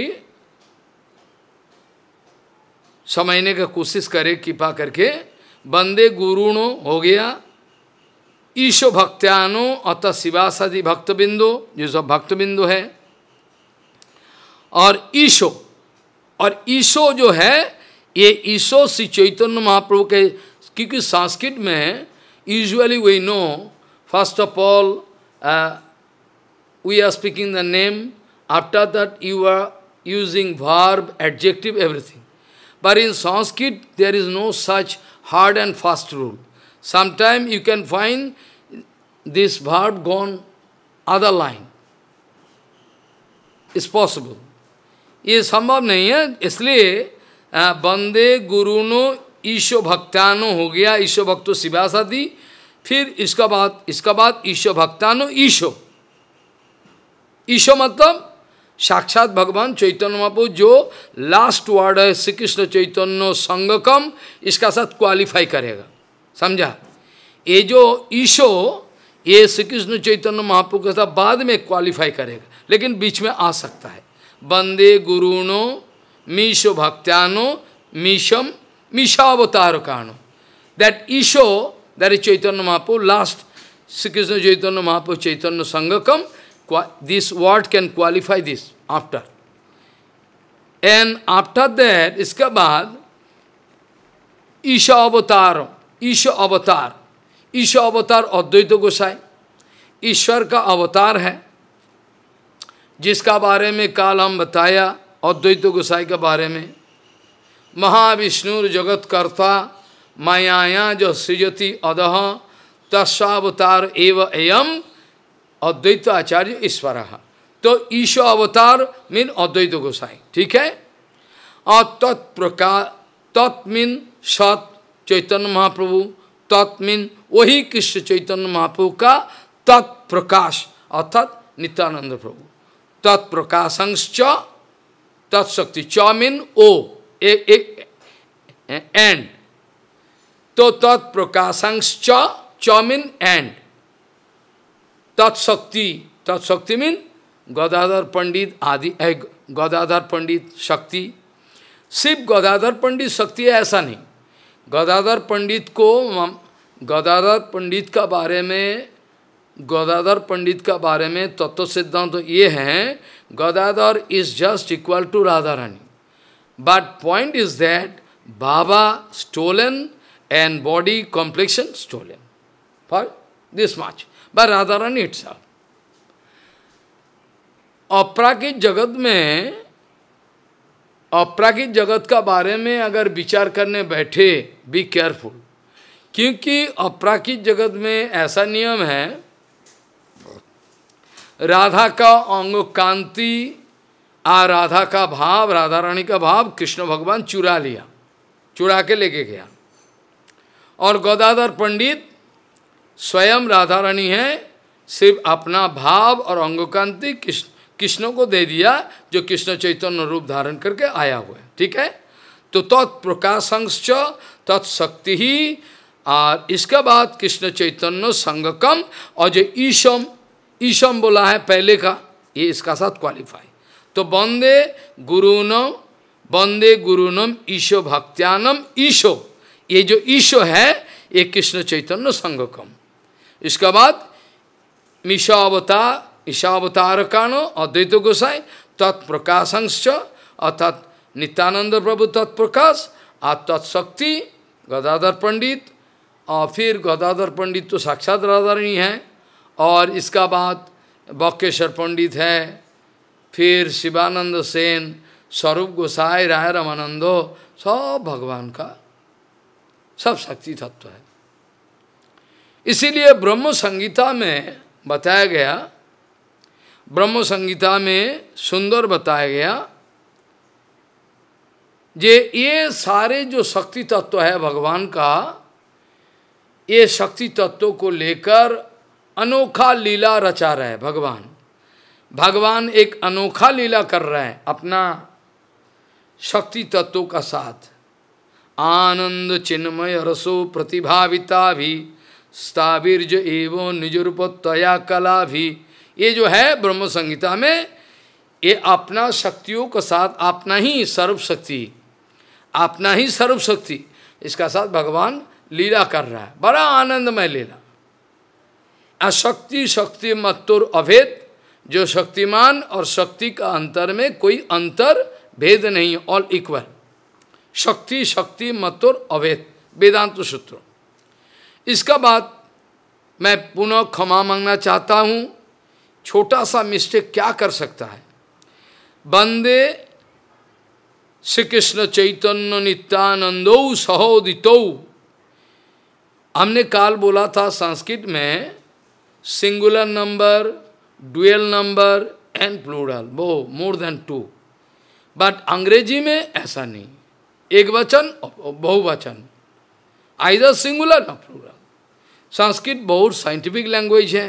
समझने का कोशिश करे कृपा करके बंदे गुरुणो हो गया ईशो भक्त्यानो अत शिवासादि बिंदु जो सब भक्त बिंदु है और ईशो और ईशो जो है ये ईशो श्री चैतन्य महाप्रभु के क्योंकि संस्कृत में usually we know first of all we are speaking the name after that you are using verb adjective everything But in Sanskrit, there is no such hard and fast rule. Sometimes you can find this verb gone other line. It's possible. sambhav nahi hai isliye bande guru no isho bhaktano ho gaya isho bhakto शिवासादी फिर इसका बाद इसका बाद ईशो भक्तानो ईशो ईशो मतलब साक्षात भगवान चैतन्य महापो जो लास्ट वर्ड है श्री कृष्ण चैतन्य संगकम इसका साथ क्वालिफाई करेगा समझा ये जो ईशो ये श्री कृष्ण चैतन्य महापुर के साथ बाद में क्वालिफाई करेगा लेकिन बीच में आ सकता है बंदे गुरुणो मीशो भक्त्यानो मीशम मीशावतार कानो दैट ईशो दैट इज चैतन्य महापुर लास्ट श्री कृष्ण चैतन्य महापो चैतन्य संगकम this word can qualify this after. And after that, इसके बाद ईशा अवतार ईशा अवतार ईशा अवतार अद्वैत गोसाई ईश्वर का अवतार है जिसका बारे में काल हम बताया अद्वैत गोसाई के बारे में महाविष्णु जगतकर्ता मायाया जो सृजति अदह तस्वावतार एव एयम अद्वैत आचार्य तो ईश्वर तो ईश्व अवतार मीन अद्वैत गोसाई ठीक है और तत्प्रकार तत्मीन सत चैतन्य महाप्रभु तत्मीन वही कृष्ण चैतन्य महाप्रभु का तत्प्रकाश अर्थात नित्यानंद प्रभु तत्प्रकाशंश्च तत्शक्ति चौमिन ओ ए, एंड तो तत्प्रकाशंश चौमिन एंड तत्शक्ति तत्शक्ति मीन गदाधर पंडित आदि गदाधर पंडित शक्ति सिर्फ गदाधर पंडित शक्ति है ऐसा नहीं गदाधर पंडित को गदाधर पंडित का बारे में गदाधर पंडित का बारे में तत्व सिद्धांत तो ये हैं Gadadhar is just equal to Radha Rani but point is that बाबा stolen and body complexion stolen for this much by Radharani itself. अपराकित जगत में अपराकृत जगत का बारे में अगर विचार करने बैठे बी केयरफुल क्योंकि अपराकित जगत में ऐसा नियम है राधा का अंग कांति आ राधा का भाव राधा रानी का भाव कृष्ण भगवान चुरा लिया चुरा के लेके गया और गदाधर पंडित स्वयं राधा रानी है सिर्फ अपना भाव और अंगकांति कृष्ण कृष्ण को दे दिया जो कृष्ण चैतन्य रूप धारण करके आया हुआ है ठीक है तो तत्प्रकाशंश्च तत्शक्ति ही और इसके बाद कृष्ण चैतन्य संगकम और जो ईशम ईशम बोला है पहले का ये इसका साथ क्वालिफाई तो वंदे गुरुनम वंदे गुरुनम ईशो भक्त्यानम ईशो ये जो ईशो है ये कृष्ण चैतन्य संगकम इसके बाद मिशावता ईशावतार कानो अद्वैत गोसाई तत्प्रकाशंश अर्थात नित्यानंद प्रभु तत्प्रकाश आ तत्शक्ति गदाधर पंडित और फिर गदाधर पंडित तो साक्षात राधारणी है और इसका बाद बक्केश्वर पंडित है फिर शिवानंद सेन स्वरूप गोसाई राय रामानंदो सब भगवान का सब शक्ति तत्व है इसीलिए ब्रह्म संगीता में बताया गया ब्रह्म संगीता में सुंदर बताया गया जे ये सारे जो शक्ति तत्व है भगवान का ये शक्ति तत्व को लेकर अनोखा लीला रचा रहे भगवान भगवान एक अनोखा लीला कर रहे हैं अपना शक्ति तत्वों का साथ आनंद चिन्मय रसो प्रतिभाविता भी स्थावीर्ज एवं निज कला भी ये जो है ब्रह्म संहिता में ये अपना शक्तियों के साथ अपना ही सर्वशक्ति अपना ही सर्वशक्ति इसका साथ भगवान लीला कर रहा है बड़ा आनंदमय लीला अशक्ति शक्ति मत्तुर अभेद जो शक्तिमान और शक्ति का अंतर में कोई अंतर भेद नहीं ऑल इक्वल शक्ति शक्ति मत्तुर अभेद वेदांत सूत्रों इसका बाद मैं पुनः क्षमा मांगना चाहता हूँ छोटा सा मिस्टेक क्या कर सकता है बंदे श्री कृष्ण चैतन्य नित्यानंदो सहोदितो हमने काल बोला था संस्कृत में singular number dual number and plural वो मोर देन टू बट अंग्रेजी में ऐसा नहीं एक वचन बहुवचन आइदर सिंगुलर न प्लूरल संस्कृत बहुत साइंटिफिक लैंग्वेज है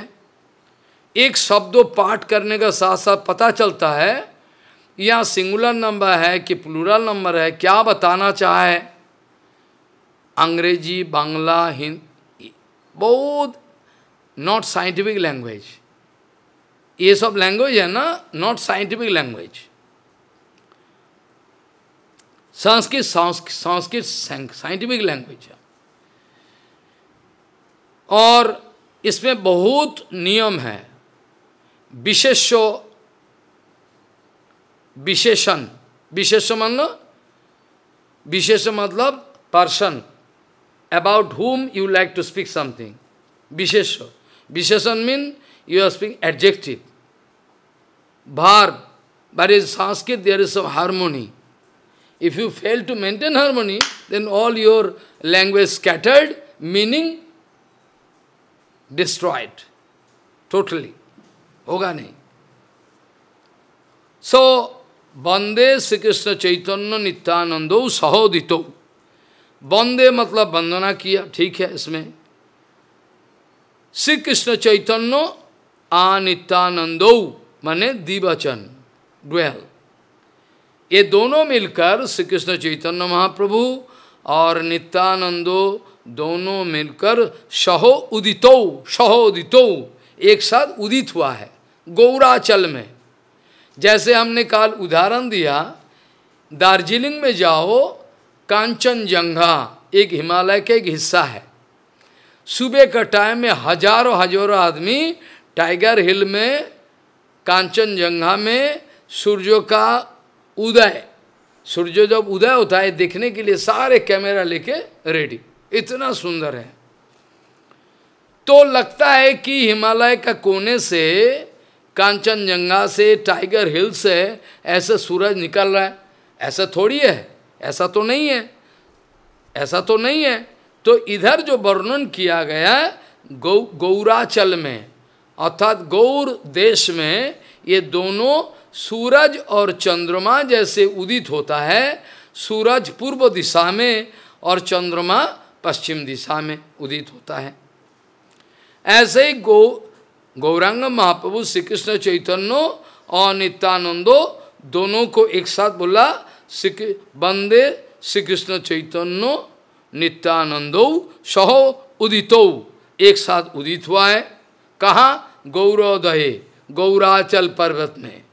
एक शब्द पाठ करने का साथ साथ पता चलता है यहाँ सिंगुलर नंबर है कि प्लूरल नंबर है क्या बताना चाहे अंग्रेजी बांग्ला हिंद बहुत नॉट साइंटिफिक लैंग्वेज ये सब लैंग्वेज है ना not scientific language Sanskrit Sanskrit scientific language है और इसमें बहुत नियम है विशेषो विशेषण विशेष मान लो विशेष मतलब person about whom you like to speak something विशेष विशेषण mean you are speak adjective भार बार is Sanskrit there is some harmony if you fail to maintain harmony then all your language scattered meaning destroyed totally. Hoga nahi. So, Bande shri Krishna Chaitanya Nityanando Sahodito. Bande matlab वंदना kiya theek hai isme shri krishna chaitanya अनितानंदो mane divachan dwell ये दोनों मिलकर श्री कृष्ण चैतन्य महाप्रभु और नित्यानंदो दोनों मिलकर सहो उदितो सहो उदितो एक साथ उदित हुआ है गौराचल में जैसे हमने काल उदाहरण दिया दार्जिलिंग में जाओ कांचनजंघा एक हिमालय का एक हिस्सा है सुबह का टाइम में हजारों हजारों आदमी टाइगर हिल में कांचनजंघा में सूर्यों का उदय सूर्य जब उदय होता है देखने के लिए सारे कैमरा लेके रेडी इतना सुंदर है तो लगता है कि हिमालय का कोने से कांचनजंगा से टाइगर हिल से ऐसे सूरज निकल रहा है ऐसा थोड़ी है ऐसा तो नहीं है ऐसा तो नहीं है तो इधर जो वर्णन किया गया गौ गौराचल में अर्थात गौर देश में ये दोनों सूरज और चंद्रमा जैसे उदित होता है सूरज पूर्व दिशा में और चंद्रमा पश्चिम दिशा में उदित होता है ऐसे ही गौ गौरांग महाप्रभु श्री कृष्ण चैतन्यो और नित्यानंदो दोनों को एक साथ बोला श्री बंदे श्री कृष्ण चैतन्यो नित्यानंदो सह उदितो एक साथ उदित हुआ है कहा गौरोदय गौराचल पर्वत में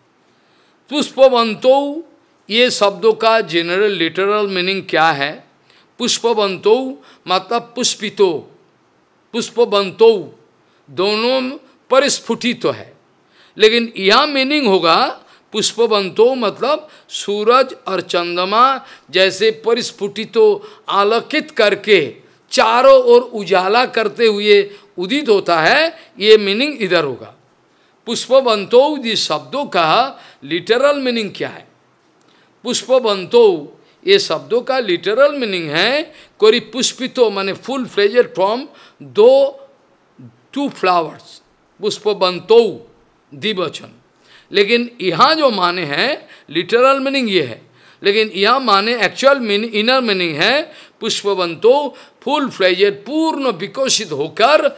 पुष्पवंतो ये शब्दों का जनरल लिटरल मीनिंग क्या है पुष्पवंतो मतलब पुष्पितो पुष्पवंतो दोनों परिस्फुटित तो है लेकिन यह मीनिंग होगा पुष्पवंतो मतलब सूरज और चंद्रमा जैसे परिस्फुटित तो आलोकित करके चारों ओर उजाला करते हुए उदित होता है ये मीनिंग इधर होगा पुष्पवंतो जिस शब्दों का लिटरल मीनिंग क्या है पुष्पवंतो ये शब्दों का लिटरल मीनिंग है कोरी पुष्पितो माने फुल फ्लेजर फ्रॉम दो टू फ्लावर्स पुष्प बंतो दिवचन लेकिन यहाँ जो माने हैं लिटरल मीनिंग ये है लेकिन यह माने एक्चुअल मीन इनर मीनिंग है पुष्पवंतो फुल फ्लेजेड पूर्ण विकसित होकर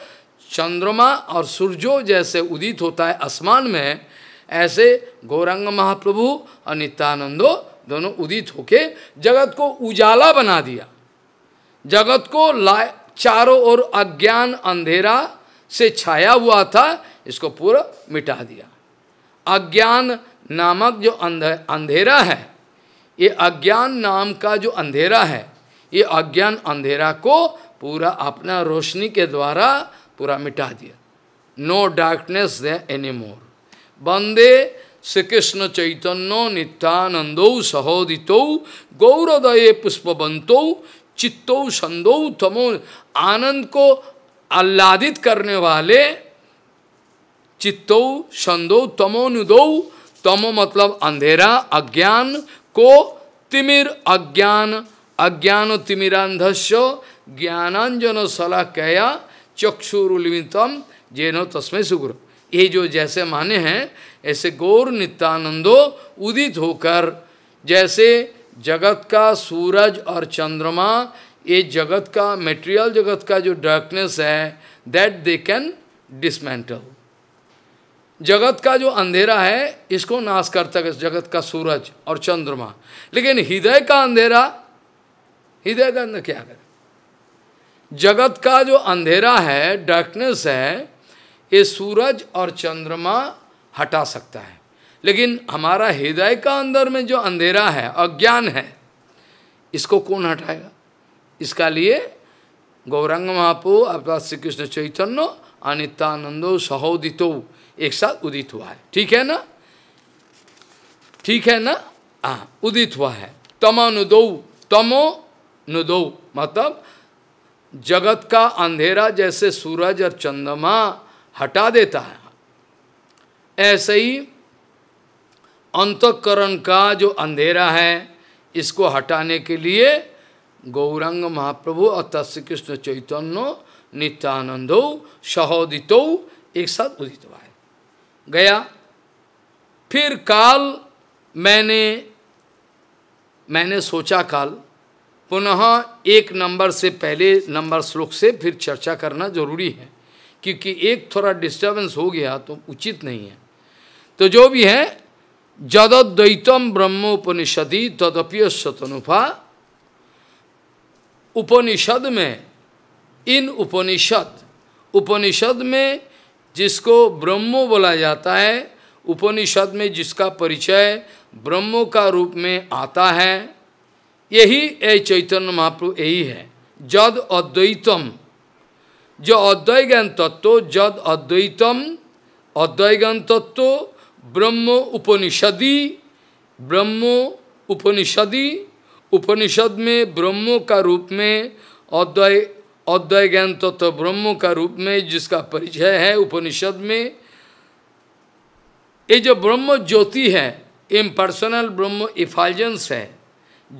चंद्रमा और सूर्यो जैसे उदित होता है आसमान में ऐसे गौरंग महाप्रभु और नित्यानंदो दोनों उदित होके जगत को उजाला बना दिया जगत को लाए चारों ओर अज्ञान अंधेरा से छाया हुआ था इसको पूरा मिटा दिया अज्ञान नामक जो अंधेरा है ये अज्ञान नाम का जो अंधेरा है ये अज्ञान अंधेरा को पूरा अपना रोशनी के द्वारा पूरा मिटा दिया no darkness they any more बंदे श्रीकृष्ण चैतन्य नित्यानंदो सहोदितो गौरदये पुष्पवंतो चित्तो संदो तमो आनंद को आह्लादित करने वाले चित्तो संदो निदो तमो मतलब अंधेरा अज्ञान को तिमिर अज्ञान अज्ञान तिमिरांधस्य ज्ञानांजन सलाकया चक्षुरुलिमितम जेनो तस्में सुगुरु ये जो जैसे माने हैं ऐसे गौर नित्यानंदो उदित होकर जैसे जगत का सूरज और चंद्रमा ये जगत का मेटेरियल जगत का जो डार्कनेस है दैट दे कैन डिसमेंटल जगत का जो अंधेरा है इसको नाश करता है जगत का सूरज और चंद्रमा लेकिन हृदय का अंधेरा हृदय का अंदर क्या कर जगत का जो अंधेरा है डार्कनेस है ये सूरज और चंद्रमा हटा सकता है लेकिन हमारा हृदय का अंदर में जो अंधेरा है अज्ञान है इसको कौन हटाएगा इसका लिए गौरंग महापो अपराध श्री कृष्ण चैतन्य अनितानंदो सहोदितो एक साथ उदित हुआ है ठीक है ना ठीक है ना आ हाँ, उदित हुआ है तमानुदो तमो नुदो मतलब जगत का अंधेरा जैसे सूरज और चंद्रमा हटा देता है ऐसे ही अंतकरण का जो अंधेरा है इसको हटाने के लिए गौरंग महाप्रभु और तत्श्री कृष्ण चैतन्य नित्यानंदो सहोदितो एक साथ उदित गया फिर काल मैंने मैंने सोचा काल पुनः एक नंबर से पहले नंबर श्लोक से फिर चर्चा करना जरूरी है क्योंकि एक थोड़ा डिस्टर्बेंस हो गया तो उचित नहीं है तो जो भी है जदद्वैतम ब्रह्मोपनिषदि तदप्य शतनुफा उपनिषद में इन उपनिषद उपनिषद में जिसको ब्रह्मो बोला जाता है उपनिषद में जिसका परिचय ब्रह्मो का रूप में आता है यही ए चैतन्य महाप्रभु यही है जद अद्वैतम जो अद्वैय ज्ञान तत्व जद अद्वैतम अद्वैय ज्ञान तत्व ब्रह्म उपनिषदि ब्रह्म उपनिषदि उपनिषद में ब्रह्मो का रूप में अद्वय अद्वय ज्ञान तत्व ब्रह्म ब्रह्मो का रूप में जिसका परिचय है उपनिषद में ये जो ब्रह्म ज्योति है इम्पर्सनल ब्रह्म इफाइजेंस है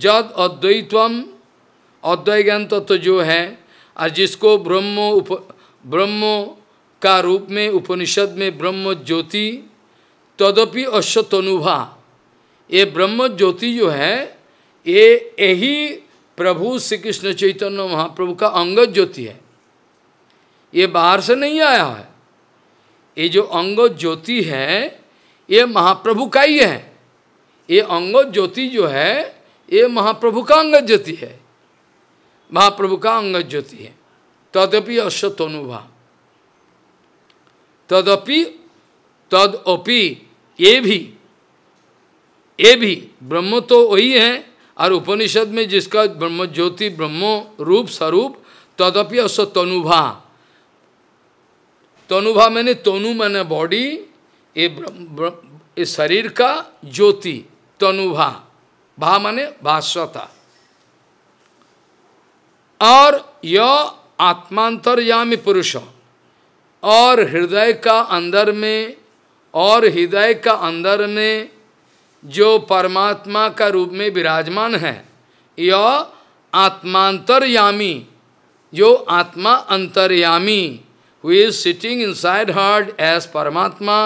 जद अद्वैतम अद्वय ज्ञान तत्व जो है और जिसको ब्रह्म उप ब्रह्म का रूप में उपनिषद में ब्रह्म ज्योति तदपि अश्वतनुभा ये ब्रह्म ज्योति जो है ये यही प्रभु श्री कृष्ण चैतन्य महाप्रभु का अंग ज्योति है ये बाहर से नहीं आया है ये जो अंग ज्योति है ये महाप्रभु का ही है ये अंग ज्योति जो है ये महाप्रभु का अंग ज्योति है महाप्रभु का अंग ज्योति है तदपि अश्वतनुभा तदपि तदपि ये भी ये भी ब्रह्म तो वही है और उपनिषद में जिसका ब्रह्म ज्योति ब्रह्म रूप स्वरूप तदपि अश्व तनुभा तनुभा मैंने तनु मैंने बॉडी ये शरीर का ज्योति तनुभा भा माने भाष्यता और यह आत्मांतरयामी पुरुष और हृदय का अंदर में और हृदय का अंदर में जो परमात्मा का रूप में विराजमान है यह आत्मांतरयामी जो आत्मा अंतर्यामी who is sitting inside heart as परमात्मा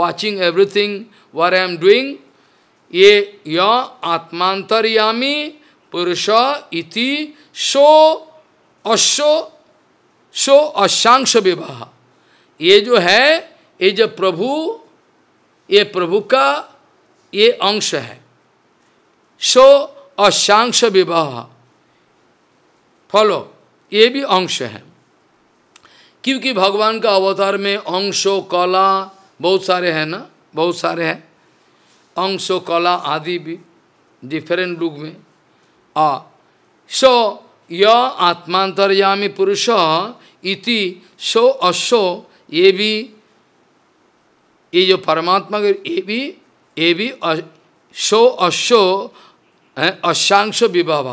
watching everything where I am doing ये य आत्मांतरयामी पुरुष इति शो अशो शो अशांश विवाह ये जो है ये जो प्रभु ये प्रभु का ये अंश है शो अशांश विवाह फॉलो ये भी अंश है क्योंकि भगवान का अवतार में अंशो कला बहुत सारे हैं ना बहुत सारे हैं अंशो कला आदि भी डिफरेंट रूप में आ सो ya atmantaryami purusha इति सो asho ये भी ये जो परमात्मा के ये भी ये भी शो अशो अशांश विभाव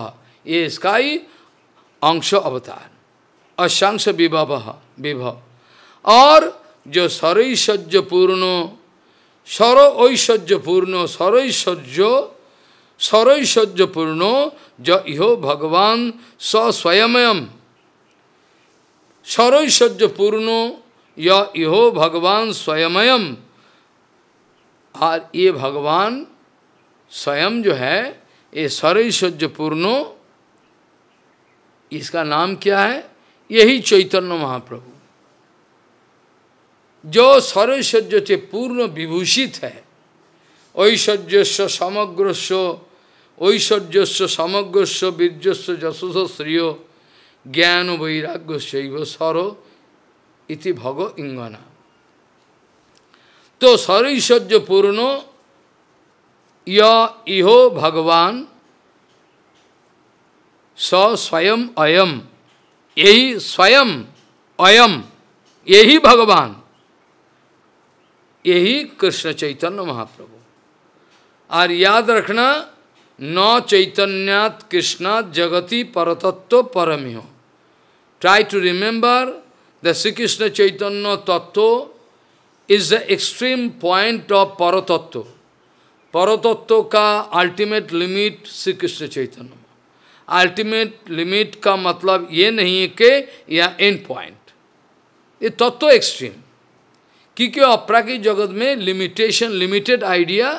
ये इसका ही अंश अवतार अशांश विभाव विभव और जो सर्वैश्वर्य पूर्ण सर्व ऐश्वर्य पूर्ण सर्वैश्वर्य सरैश्वर्यपूर्णो ज इहो भगवान स्वयमयम सरैश्वर्यपूर्णो य इहो भगवान स्वयमयम और ये भगवान स्वयं जो है ये सरैश्वर्यपूर्णो इसका नाम क्या है यही चैतन्य महाप्रभु जो सौरैश्वर्य से पूर्ण विभूषित है ऐश्वर्य समग्र ঐশ্বর্যস্য সমগ্রস্য বীর্যস্য যশস শ্রিয় জ্ঞান বৈরাগ্য শৈব সর ইতি ভগ ইঙ্গনা তো সরৈশ্বর্যপূর্ণ ইয় ইহ ভগবান স অয়ম এই স্বয়ম অয়ম এই ভগবান यही कृष्ण चैतन्य महाप्रभु और याद रखना न चैतन्यात कृष्णात जगति परतत्व परमेह try to remember the Shri Krishna Chaitanya तत्व is the extreme point of परतत्व परतत्व का ultimate limit Shri Krishna Chaitanya ultimate limit का मतलब ये नहीं है कि या एंड पॉइंट ये तत्व एक्सट्रीम क्योंकि अपराकी जगत में limitation limited idea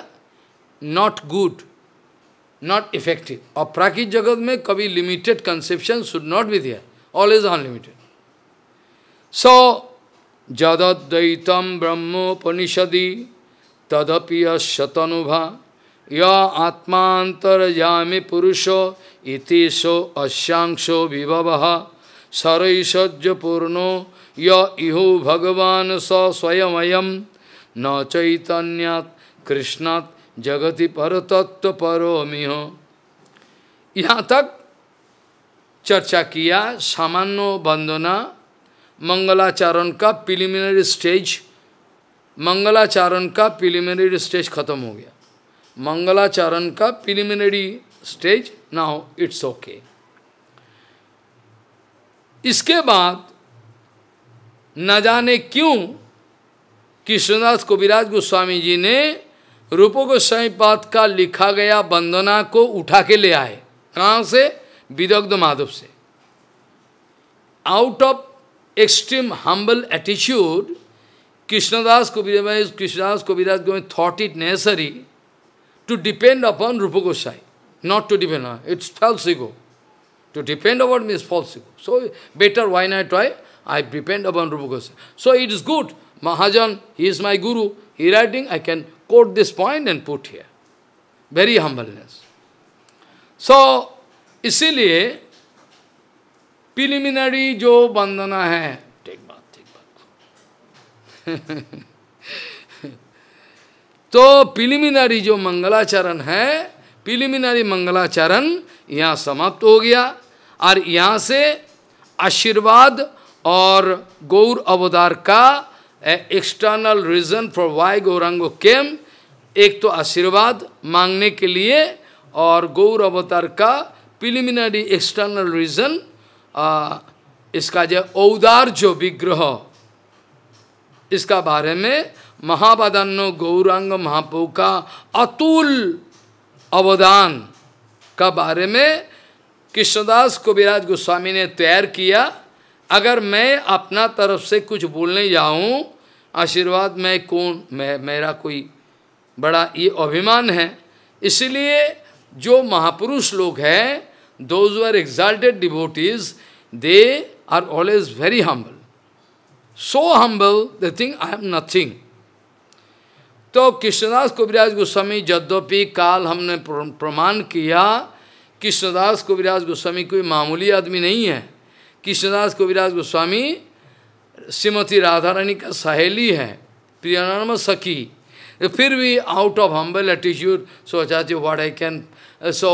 not good not effective. Or Prakrit Jagat mein kabi limited conception should not be there. Always unlimited. So, Jadadvaitam Brahmopanishadi Tadapiya Shatanubha Ya Atmantarajami Purusho Itiso Asyangsho Vivavaha Saraisajya Purno Ya Iho Bhagavan Sa Swayamaya न चैतन्यात कृष्णात जगति पर तत्व परो मिह यहाँ तक चर्चा किया सामान्य वंदना मंगलाचारण का प्रिलिमिनरी स्टेज मंगलाचारण का प्रिलिमिनरी स्टेज खत्म हो गया मंगलाचारण का प्रिलिमिनरी स्टेज ना हो इट्स ओके इसके बाद न जाने क्यों कृष्णदास कोविराज गोस्वामी जी ने रूपों को पाद का लिखा गया वंदना को उठा के ले आए कहाँ से विदग्ध माधव से out of extreme humble attitude Krishnadas Kabir Krishnadas Kabirdas Govind thought it necessary to depend upon Rup Gosai not to depend its फॉल्सिको टू डिपेंड अपॉन मीन्स फॉल्सिको so better why I try I depend upon Rup Gosai so it is good महाजन ही इज माई गुरु he writing I can quote this point and put here. Very humbleness. So, इसीलिए preliminary जो बंदना है take बात take बात तो preliminary जो मंगलाचरण है preliminary मंगलाचरण यहाँ समाप्त हो गया और यहाँ से आशीर्वाद और गौर अवतार का external reason for why Gauranga came एक तो आशीर्वाद मांगने के लिए और गौर अवतार का प्रिलिमिनरी एक्सटर्नल रीजन इसका जो औदार जो विग्रह इसका बारे में महावादान्नो गौरांग महापो का अतुल अवदान का बारे में कृष्णदास को गोस्वामी ने तैयार किया अगर मैं अपना तरफ से कुछ बोलने जाऊं आशीर्वाद मैं कौन मैं मेरा कोई बड़ा ये अभिमान है इसलिए जो महापुरुष लोग हैं those are exalted exalted they are always very humble so humble the thing I am nothing तो कृष्णदास कुबिराज गोस्वामी यद्यपि काल हमने प्रमाण किया कृष्णदास कुबिराज गोस्वामी कोई मामूली आदमी नहीं है कृष्णदास कविराज गोस्वामी श्रीमती राधारानी का सहेली है प्रियानाम सखी तो फिर भी out of humble attitude so चाहती हूँ what I can so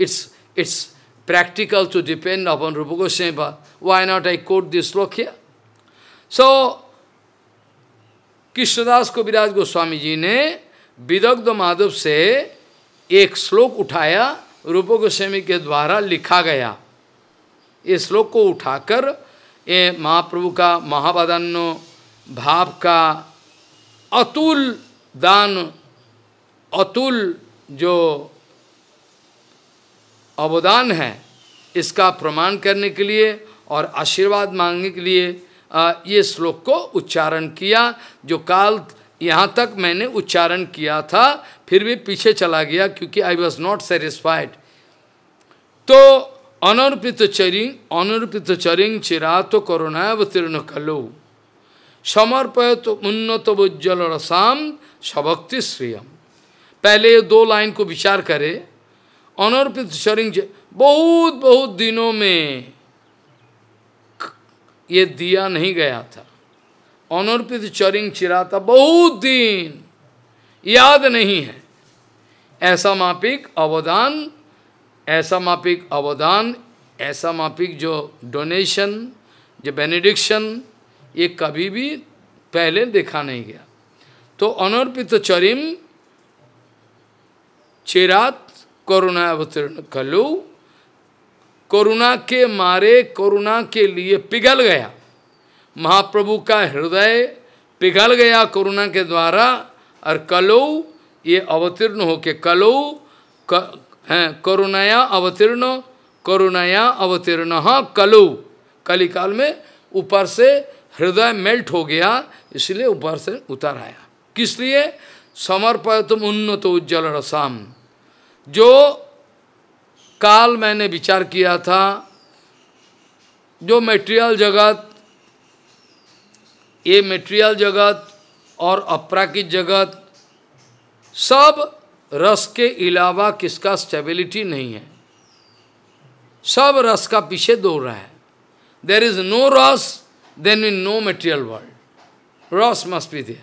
it's it's practical to depend upon Rup Goswami बात why not I quote this श्लोक सो कृष्णदास कविराज गोस्वामी जी ने विदग्ध माधव से एक श्लोक उठाया रूप गोस्वामी के द्वारा लिखा गया ये श्लोक को उठाकर ये महाप्रभु का महावदन्य भाव का अतुल दान अतुल जो अवदान है इसका प्रमाण करने के लिए और आशीर्वाद मांगने के लिए ये श्लोक को उच्चारण किया जो काल यहाँ तक मैंने उच्चारण किया था फिर भी पीछे चला गया क्योंकि आई वॉज नॉट सेटिस्फाइड तो अनर्पित चरिंग अनर्पित चरिंग चिरात करुणावतीर्ण कलो समर्पयत उन्नत उज्ज्वल रसाम सभक्ति श्रेयम पहले ये दो लाइन को विचार करे अनर्पित चरिंग बहुत बहुत दिनों में ये दिया नहीं गया था अनर्पित चरिंग चिराता बहुत दिन याद नहीं है ऐसा मापिक अवदान ऐसा मापिक अवदान ऐसा मापिक जो डोनेशन जो बेनिडिक्शन ये कभी भी पहले देखा नहीं गया तो अनर्पित चरिम चिरात करुणा अवतीर्ण खलु करुणा के मारे करुणा के लिए पिघल गया महाप्रभु का हृदय पिघल गया करुणा के द्वारा और कलो ये अवतीर्ण होके कलो हैं करुणया अवतीर्ण करुणाया अवतीर्ण कलु कलिकाल में ऊपर से हृदय मेल्ट हो गया इसलिए ऊपर से उतर आया किस लिए समर्पय तुम उन्नत उज्जवल रसाम जो काल मैंने विचार किया था जो मेटेरियल जगत ये मेटेरियल जगत और अपराकित जगत सब रस के अलावा किसका स्टेबिलिटी नहीं है सब रस का पीछे दौड़ रहा है there is no ras then in no material world ras must be there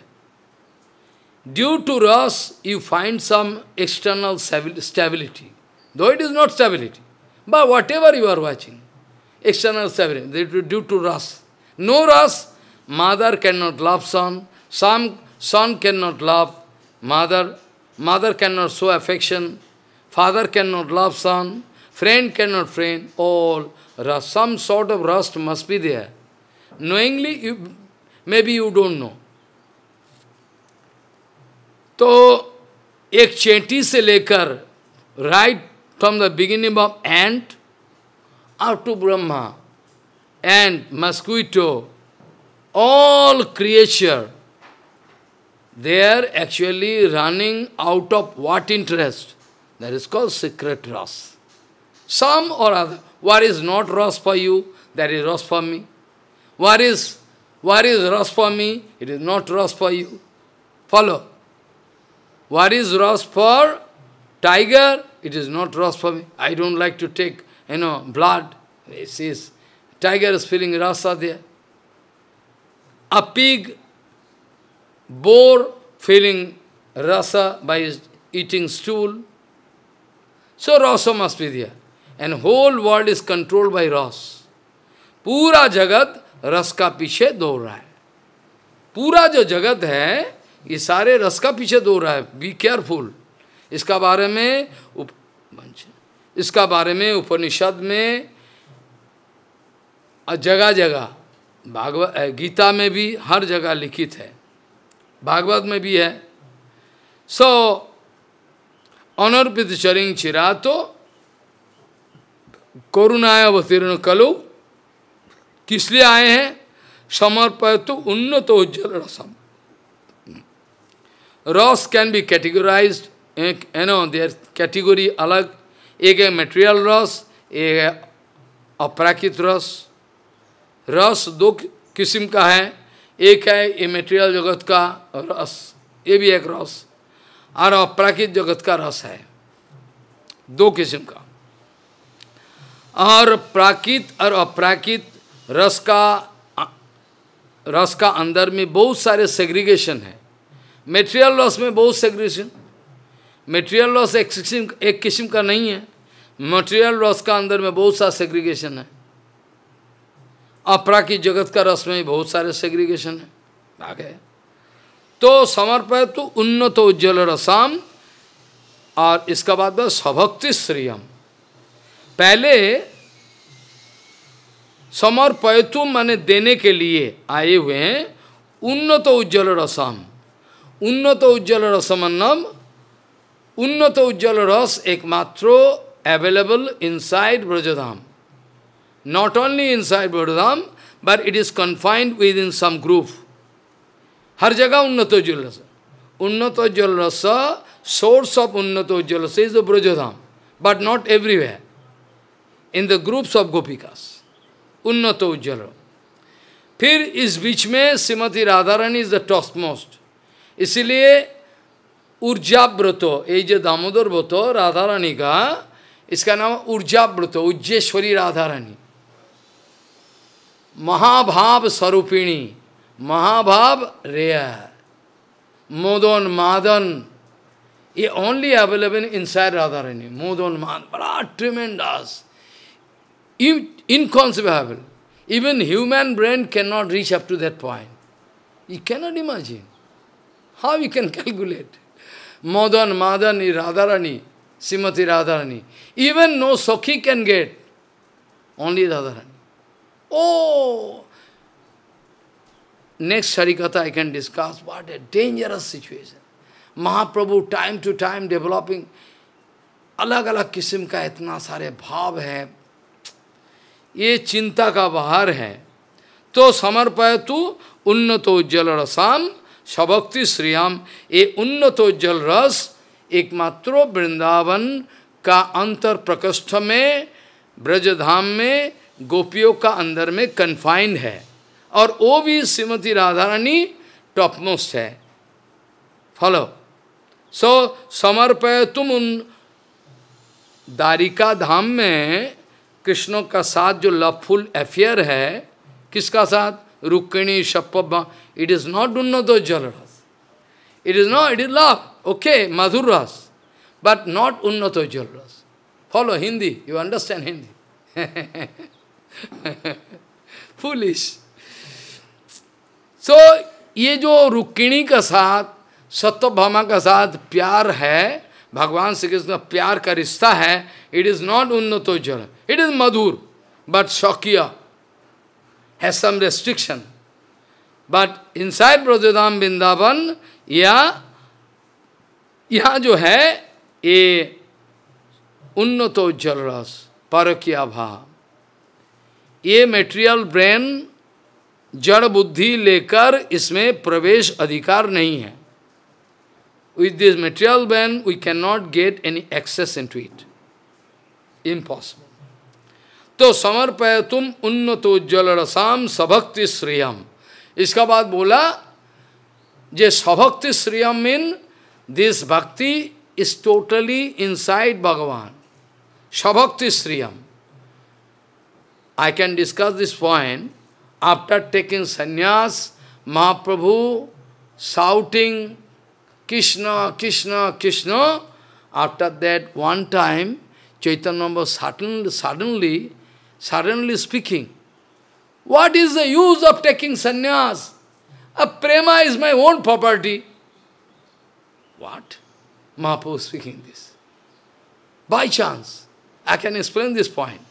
due to ras you find some external stability though it is not stability but whatever you are watching external stability due to ras no ras mother can not love son son can not love mother mother cannot show affection, father cannot love son, friend cannot friend, all rust, some sort of rust must be there. Knowingly, you, maybe you don't know. तो ek chanti se lekar, right from the beginning of ant, up to Brahma and mosquito, all creature They are actually running out of what interest? That is called secret ras. Some or other. What is not ras for you, that is ras for me. What is, what is ras for me, it is not ras for you. Follow. What is ras for tiger, it is not ras for me. I don't like to take, you know, blood. This is, tiger is feeling rasa there. A pig bore feeling rasa by eating stool. So rasa must be there. And whole world is controlled by ras. पूरा जगत रस का पीछे दौड़ रहा है पूरा जो जगत है ये सारे रस का पीछे दौड़ रहा है बी केयरफुल इसका बारे में उप इसका बारे में उपनिषद में जगह जगह भागवत गीता में भी हर जगह लिखित है भागवत में भी है सो अनर्पित चरिंग चिरा तो करुणाय अवतीर्ण कलो किस लिए आए हैं समर्पित उन्नत उज्जवल रसम ras can be categorise you know there अलग एक है मेटेरियल रस एक है अपराकृत रस रस दो किस्म का है एक है ये मेटेरियल जगत का रस ये भी एक रस और अपराकित जगत का रस है दो किस्म का और प्राकृत और अप्राकृत रस का रस का अंदर में बहुत सारे सेग्रीगेशन है मेटेरियल लॉस में बहुत सेग्रीगेशन मेटेरियल लॉस एक किस्म एक किस्म का नहीं है मटेरियल लॉस का अंदर में बहुत सारा सेग्रीगेशन है अपराकी जगत का रस में बहुत सारे सेग्रीगेशन है आ गए तो समर्पय तो उन्नत उज्ज्वल रसाम और इसका बाद में स्वभक्ति श्रियम पहले समर्पयतु माने देने के लिए आए हुए हैं उन्नत उज्ज्वल रसम उन्नत उज्ज्वल रसमन्नम उन्नत उज्ज्वल रस एकमात्र available inside Brajdham Not only inside Buddhism, but it is confined within some group. Har jaga unnato jallasa. Unnato jallasa, source of unnato jallasa is the Brajadham, but not everywhere. In the groups of gopikas. Unnato jallasa. Phir is which में Simati Radharani is the topmost. Isiliye Urjabrato, Eja व्रतो ये Radharani ka, iska nama Urjabrato, Ujjeshwari Radharani. Mahabhav Sarupini. Mahabhav rare. Modan Madan. It only available inside Radharani. Modan Madan. But tremendous. Inconceivable. Even human brain cannot reach up to that point. You cannot imagine. How you can calculate? Madan, Madani, Radharani, Simati Radharani. Even no Sakhi can get. Only Radharani. Oh! Next Sarikata I can discuss what a dangerous situation. Mahaprabhu time to time developing अलग अलग किस्म का इतना सारे भाव है ये चिंता का बाहर है तो समर्पय तू उन्नतोज्जल रसाम सभक्ति श्रीयाम ये उन्नतोज्जल रस एकमात्र वृंदावन का अंतर प्रकोष्ठ में ब्रजधाम में गोपियों का अंदर में कन्फाइंड है और वो भी श्रीमती राधारानी टॉपमोस्ट है फॉलो सो समर्पय तुम उन दारिका धाम में कृष्ण का साथ जो लवफुल एफियर है किसका साथ रुक्णी शप इट इज नॉट उन्नतो जल ras it is not it is love okay मधुर रस बट नॉट उन्नतो जल ras follow Hindi you understand Hindi foolish so so, ये जो रुक्णी का साथ सत्यभामा का साथ प्यार है भगवान श्री कृष्ण प्यार का रिश्ता है इट इज नॉट उन्नतोज्वल इट इज मधुर बट शौकिया has some restriction but inside Brajdham Vrindavan या यहाँ जो है ये उन्नतोज्जल रस पर किया भाव ये मेटेरियल ब्रेन जड़ बुद्धि लेकर इसमें प्रवेश अधिकार नहीं है with this material brain we can not get any access into it impossible तो समर्पय तुम उन्नतोज्वल रसाम सभक्ति श्रेयम इसका बाद बोला जे सभक्ति श्रेयम मीन दिस भक्ति इज टोटली इनसाइड भगवान सभक्ति श्रेयम I can discuss this point after taking sannyas, Mahaprabhu shouting Krishna, Krishna, Krishna. After that, one time, Chaitanya was suddenly, suddenly, speaking. What is the use of taking sannyas? A prema is my own property. What? Mahaprabhu speaking this. By chance, I can explain this point.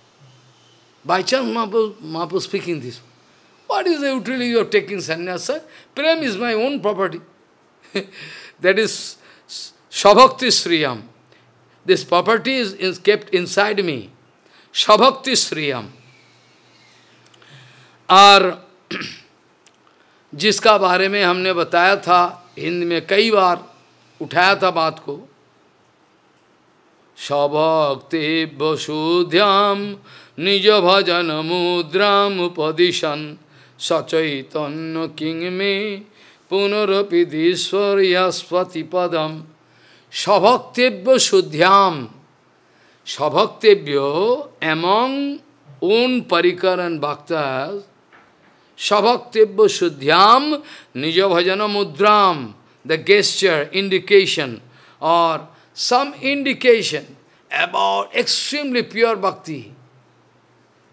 By chance Mahaprabhu, Mahaprabhu speaking this. What is the utility of taking sannyasa? Prem is my own property. that is Shabhakti Sriyam. This property is, is kept inside me. Shabhakti Sriyam. Or, जिसका बारे में हमने बताया था हिंद में कई बार उठाया था बात को सभक्ति वसुध्याम নিজ ভজন মুদ্রামুপদিশন সচৈতন্য কিং মে পুনরপি দীশ্বরিয়াস্পতিপদম সভক্তেভ্য শুদ্ধ্যাম সভক্তেভ্য এমং ওন পরিকরণ ভক্তাস সভক্তেভ্য শুদ্ধ্যাম নিজ ভজন মুদ্রাম the gesture indication or some indication about extremely pure ভক্তি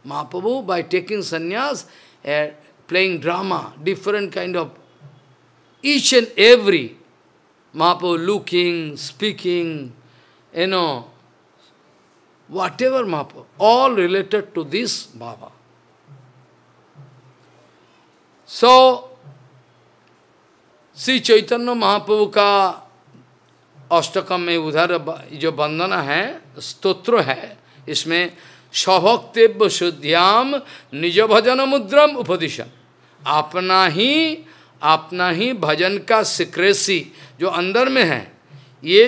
Mahaprabhu, by taking sannyas, uh, playing drama, different kind of, each and every, Mahaprabhu looking, speaking, you know, whatever Mahaprabhu, all related to this Baba. So, Sri Chaitanya Mahaprabhu ka अष्टकम में उधर जो वंदना है स्तोत्र है इसमें स्वभक्तव्य शुद्ध्याम निज भजन मुद्रम उपदिशन अपना ही अपना ही भजन का सिक्रेसी जो अंदर में है ये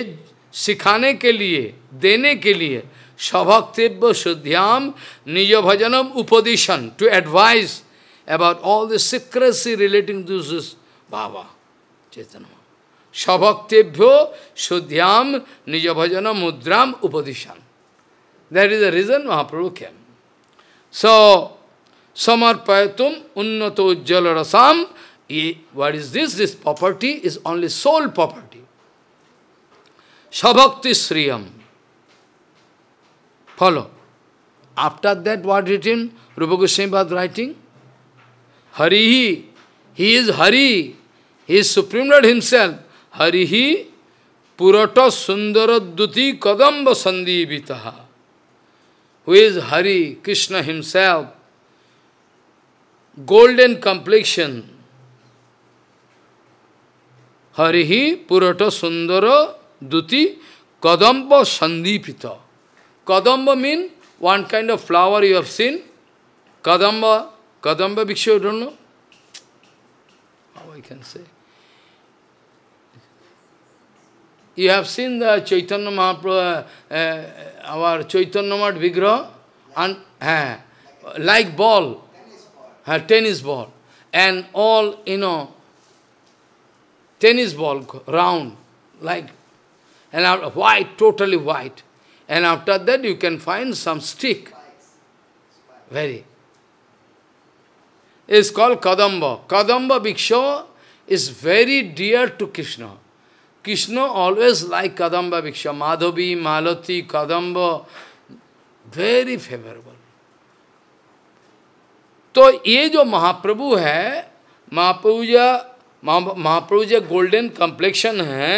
सिखाने के लिए देने के लिए स्वभक्तव्य शुद्ध्याम निज भजनम उपदिशन to advise about all the secrecy relating to this बाबा चेतन स्वभक्तभ्यो शुद्ध्याम निज भजन मुद्राम उपदिशन That is the reason Mahaprabhu came. So, samarpayatum unnato jalarasam. What is this? This property is only soul property. Sabhakti sriyam. Follow. After that, what written? Rupa Goswami writing. Harihi. He is Hari. He is Supreme Lord Himself. Harihi purata sundara duti kadamba sandivitaha who is Hari, Krishna himself, golden complexion, Harihi Purata Sundara Duti Kadamba Sandipita. Kadamba means one kind of flower you have seen. Kadamba, Kadamba Bhikshu, you don't know? How I can say? You have seen the Chaitanya Mahaprabhu, uh, uh, our Chaitanya Mahaprabhu Vigraha, and, uh, like ball, a uh, tennis ball, and all, you know, tennis ball, round, like, and after, white, totally white. And after that you can find some stick. Very. It's called Kadamba. Kadamba Bhikshu is very dear to Krishna. Krishna always like Kadamba Bhiksha, Madhavi, Malati, Kadamba, very favorable. तो ये जो महाप्रभु है महाप्रभु या महाप्रभु जी गोल्डन कम्प्लेक्शन है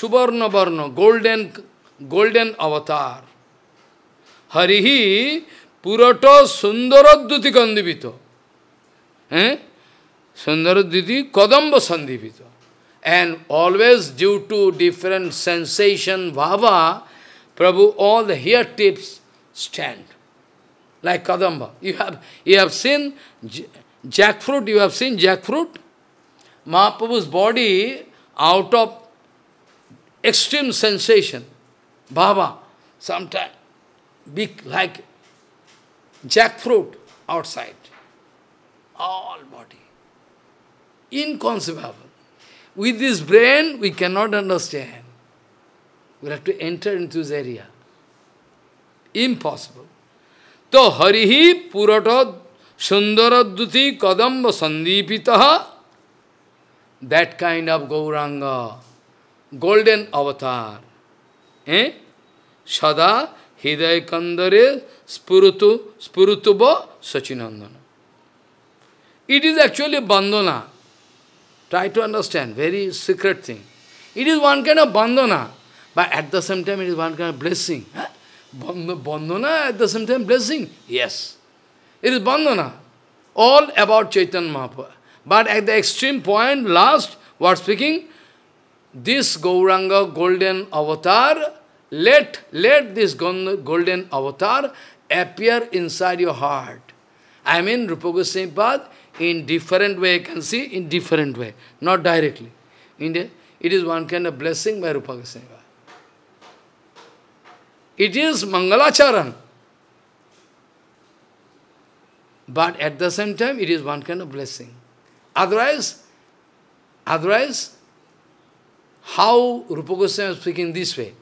सुवर्ण वर्ण गोल्डन गोल्डन अवतार हरि ही पुरट सुंदरोद्युति कंदीवित हैं सुंदरोद्युति कदम्ब संदीवित And always due to different sensation, Baba, Prabhu, all the hair tips stand. Like Kadamba. You have, you have seen jackfruit, you have seen jackfruit? Mahaprabhu's body, out of extreme sensation, bhava, sometimes big like jackfruit outside, all body, inconceivable. With this brain, we cannot understand. We have to enter into this area. Impossible. तो हरि ही पुरट सुंदरद्युति कदम्ब संदीपित that kind of Gaurang golden अवतार ए सदा हृदय कंदरे स्पुरुतु स्पुरुतुब सचिनंदन इट इज एक्चुअली बंदना Try to understand, very secret thing. It is one kind of bandhana, but at the same time it is one kind of blessing. Bandhana at the same time blessing? Yes. It is bandhana. All about Chaitanya Mahaprabhu. But at the extreme point, last, what speaking? This Gauranga golden avatar, let, let this golden avatar appear inside your heart. I mean, Rupa Goswami in different way, you can see in different way, not directly. In the, it is one kind of blessing by Rupa Goswami. It is Mangalacharan. But at the same time, it is one kind of blessing. Otherwise, otherwise, how Rupa Goswami is speaking this way?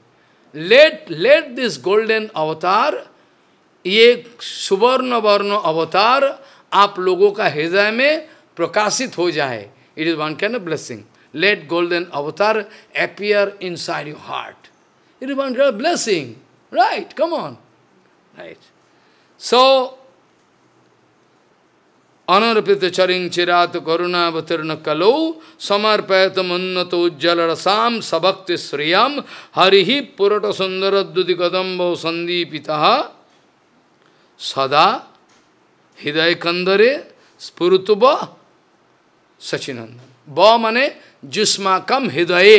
Let, let this golden avatar, ye suvarna varna avatar, आप लोगों का हृदय में प्रकाशित हो जाए it is one can blessing let golden अवतार appear inside you heart it is one can blessing right come on right so अनर्पित चरिंग चिरात करुणावतीर्ण कलौ समर्पयत मुन्नत उज्जल रसाम सभक्ति श्रियम हरि ही पुरट सुंदर कदम्बो संदीपिता सदा हृदय कंदरे स्फुरुत ब सचिनंदन ब माने जुस्मा कम हृदय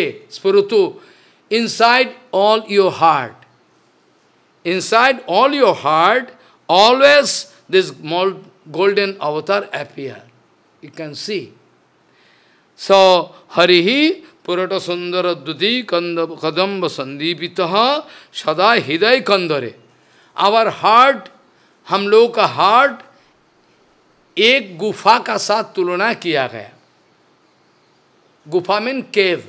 inside all your heart inside all your heart always this golden अवतार appear you can see so Hari ही पुरट सुंदर द्वितीय कंद कदम्ब संदीपित सदा हृदय कंदरे आवर हार्ट हम लोग का हार्ट एक गुफा का साथ तुलना किया गया गुफा mean cave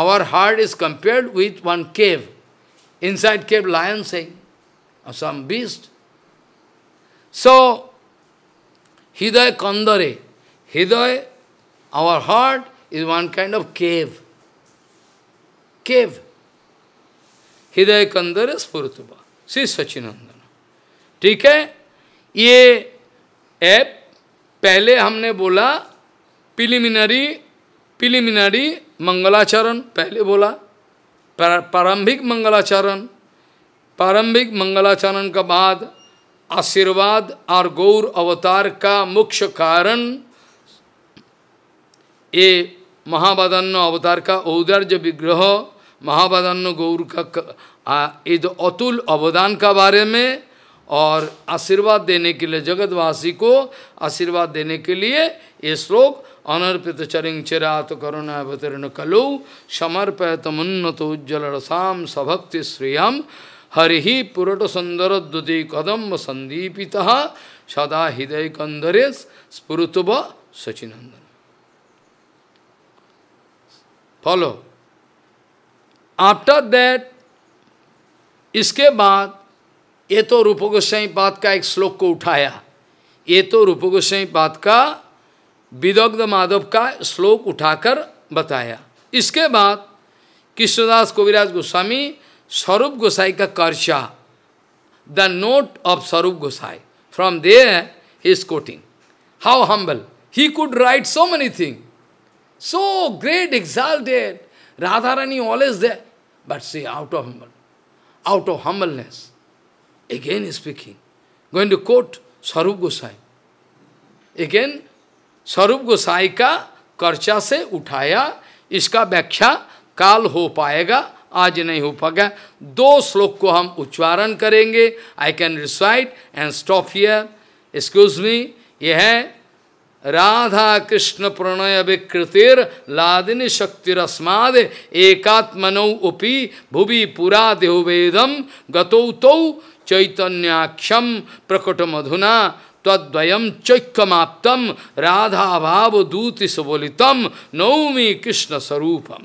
our heart is compared with one cave inside cave lion से सम बीस्ट सो हृदय कंदरे हृदय our heart is one kind of cave cave हृदय कंदरे स्फूर्तुबा श्री सचिनंदन ठीक है ये ए पहले हमने बोला प्रिलिमिनरी प्रिलिमिनरी मंगलाचरण पहले बोला प्रारंभिक मंगलाचरण प्रारंभिक मंगलाचरण के बाद आशीर्वाद और गौर अवतार का मुख्य कारण ये महावादन्न अवतार का औदार्य विग्रह महावादन्न गौर का ये जो अतुल अवदान का बारे में और आशीर्वाद देने के लिए जगतवासी को आशीर्वाद देने के लिए ये श्लोक अनर्पित चरिंग चिरात करुणा अवतीर्ण कलु समर्पयत मुन्नत उज्ज्वल रसाम सभक्ति श्रेयम हरि पुरट सुंदर द्युति कदम संदीपिता सदा हृदय कंदरे स्फुत व सचिनंदन फॉलो आफ्टर दैट इसके बाद ये तो रूप गोस्वाई पाद का एक श्लोक को उठाया ये तो रूप गोस्वाई पाद का विदग्ध माधव का श्लोक उठाकर बताया इसके बाद कृष्णदास कोविराज गोस्वामी स्वरूप गोसाई का कर्चा the note of Swarup Gosai from they is quoting how humble he could write so many thing so great Radha Rani always they but see out of humble out of humbleness Again speaking. Going to quote Sarup Gosai. Again, Sarup Gosai ka karcha se uthaya, iska व्याख्या काल हो पाएगा आज नहीं हो पाएगा दो श्लोक को हम उच्चारण करेंगे I can recite and stop here excuse me ये है राधा कृष्ण प्रणय विकृतिर लादिनी शक्ति रस्माद एकात्मनौ उपी भुवि पुरा देहवेदम गतौ तौ चैतन्याख्यम प्रकट मधुना तद्वयम चैक्यमाप्तम राधा भाव दूति सबोलितम नौमी कृष्ण स्वरूपम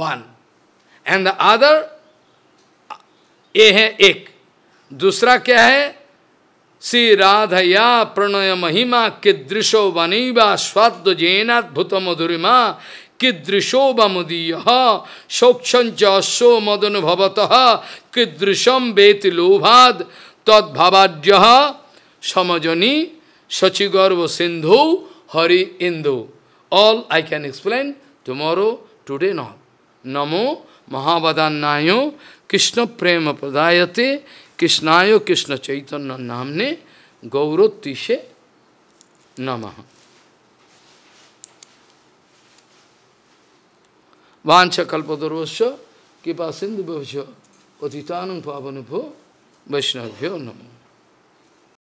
वन एंड द अदर ये है एक दूसरा क्या है श्री राधया प्रणय महिमा किदृशो स्वाद स्वाद्वजेनाद्भुत मधुरिमा किदृशो बमुदीय सौक्ष चो मदनुभवत কৃদৃশম বেতি লোভাদ তদ্ভাবাঢ্য সমজনী সচিগর্ভ সিন্ধু হরি ইন্দু all I can explain tomorrow today not নমো মহাবাদান্যায় কৃষ্ণ প্রেম প্রদায়তে কৃষ্ণায় কৃষ্ণ চৈতন্য নামনে গৌরতিষে নমঃ वांछा कल्पतरुश्च कृपा Sindhu Patitanam Pavanapo Vaishnavya Namo.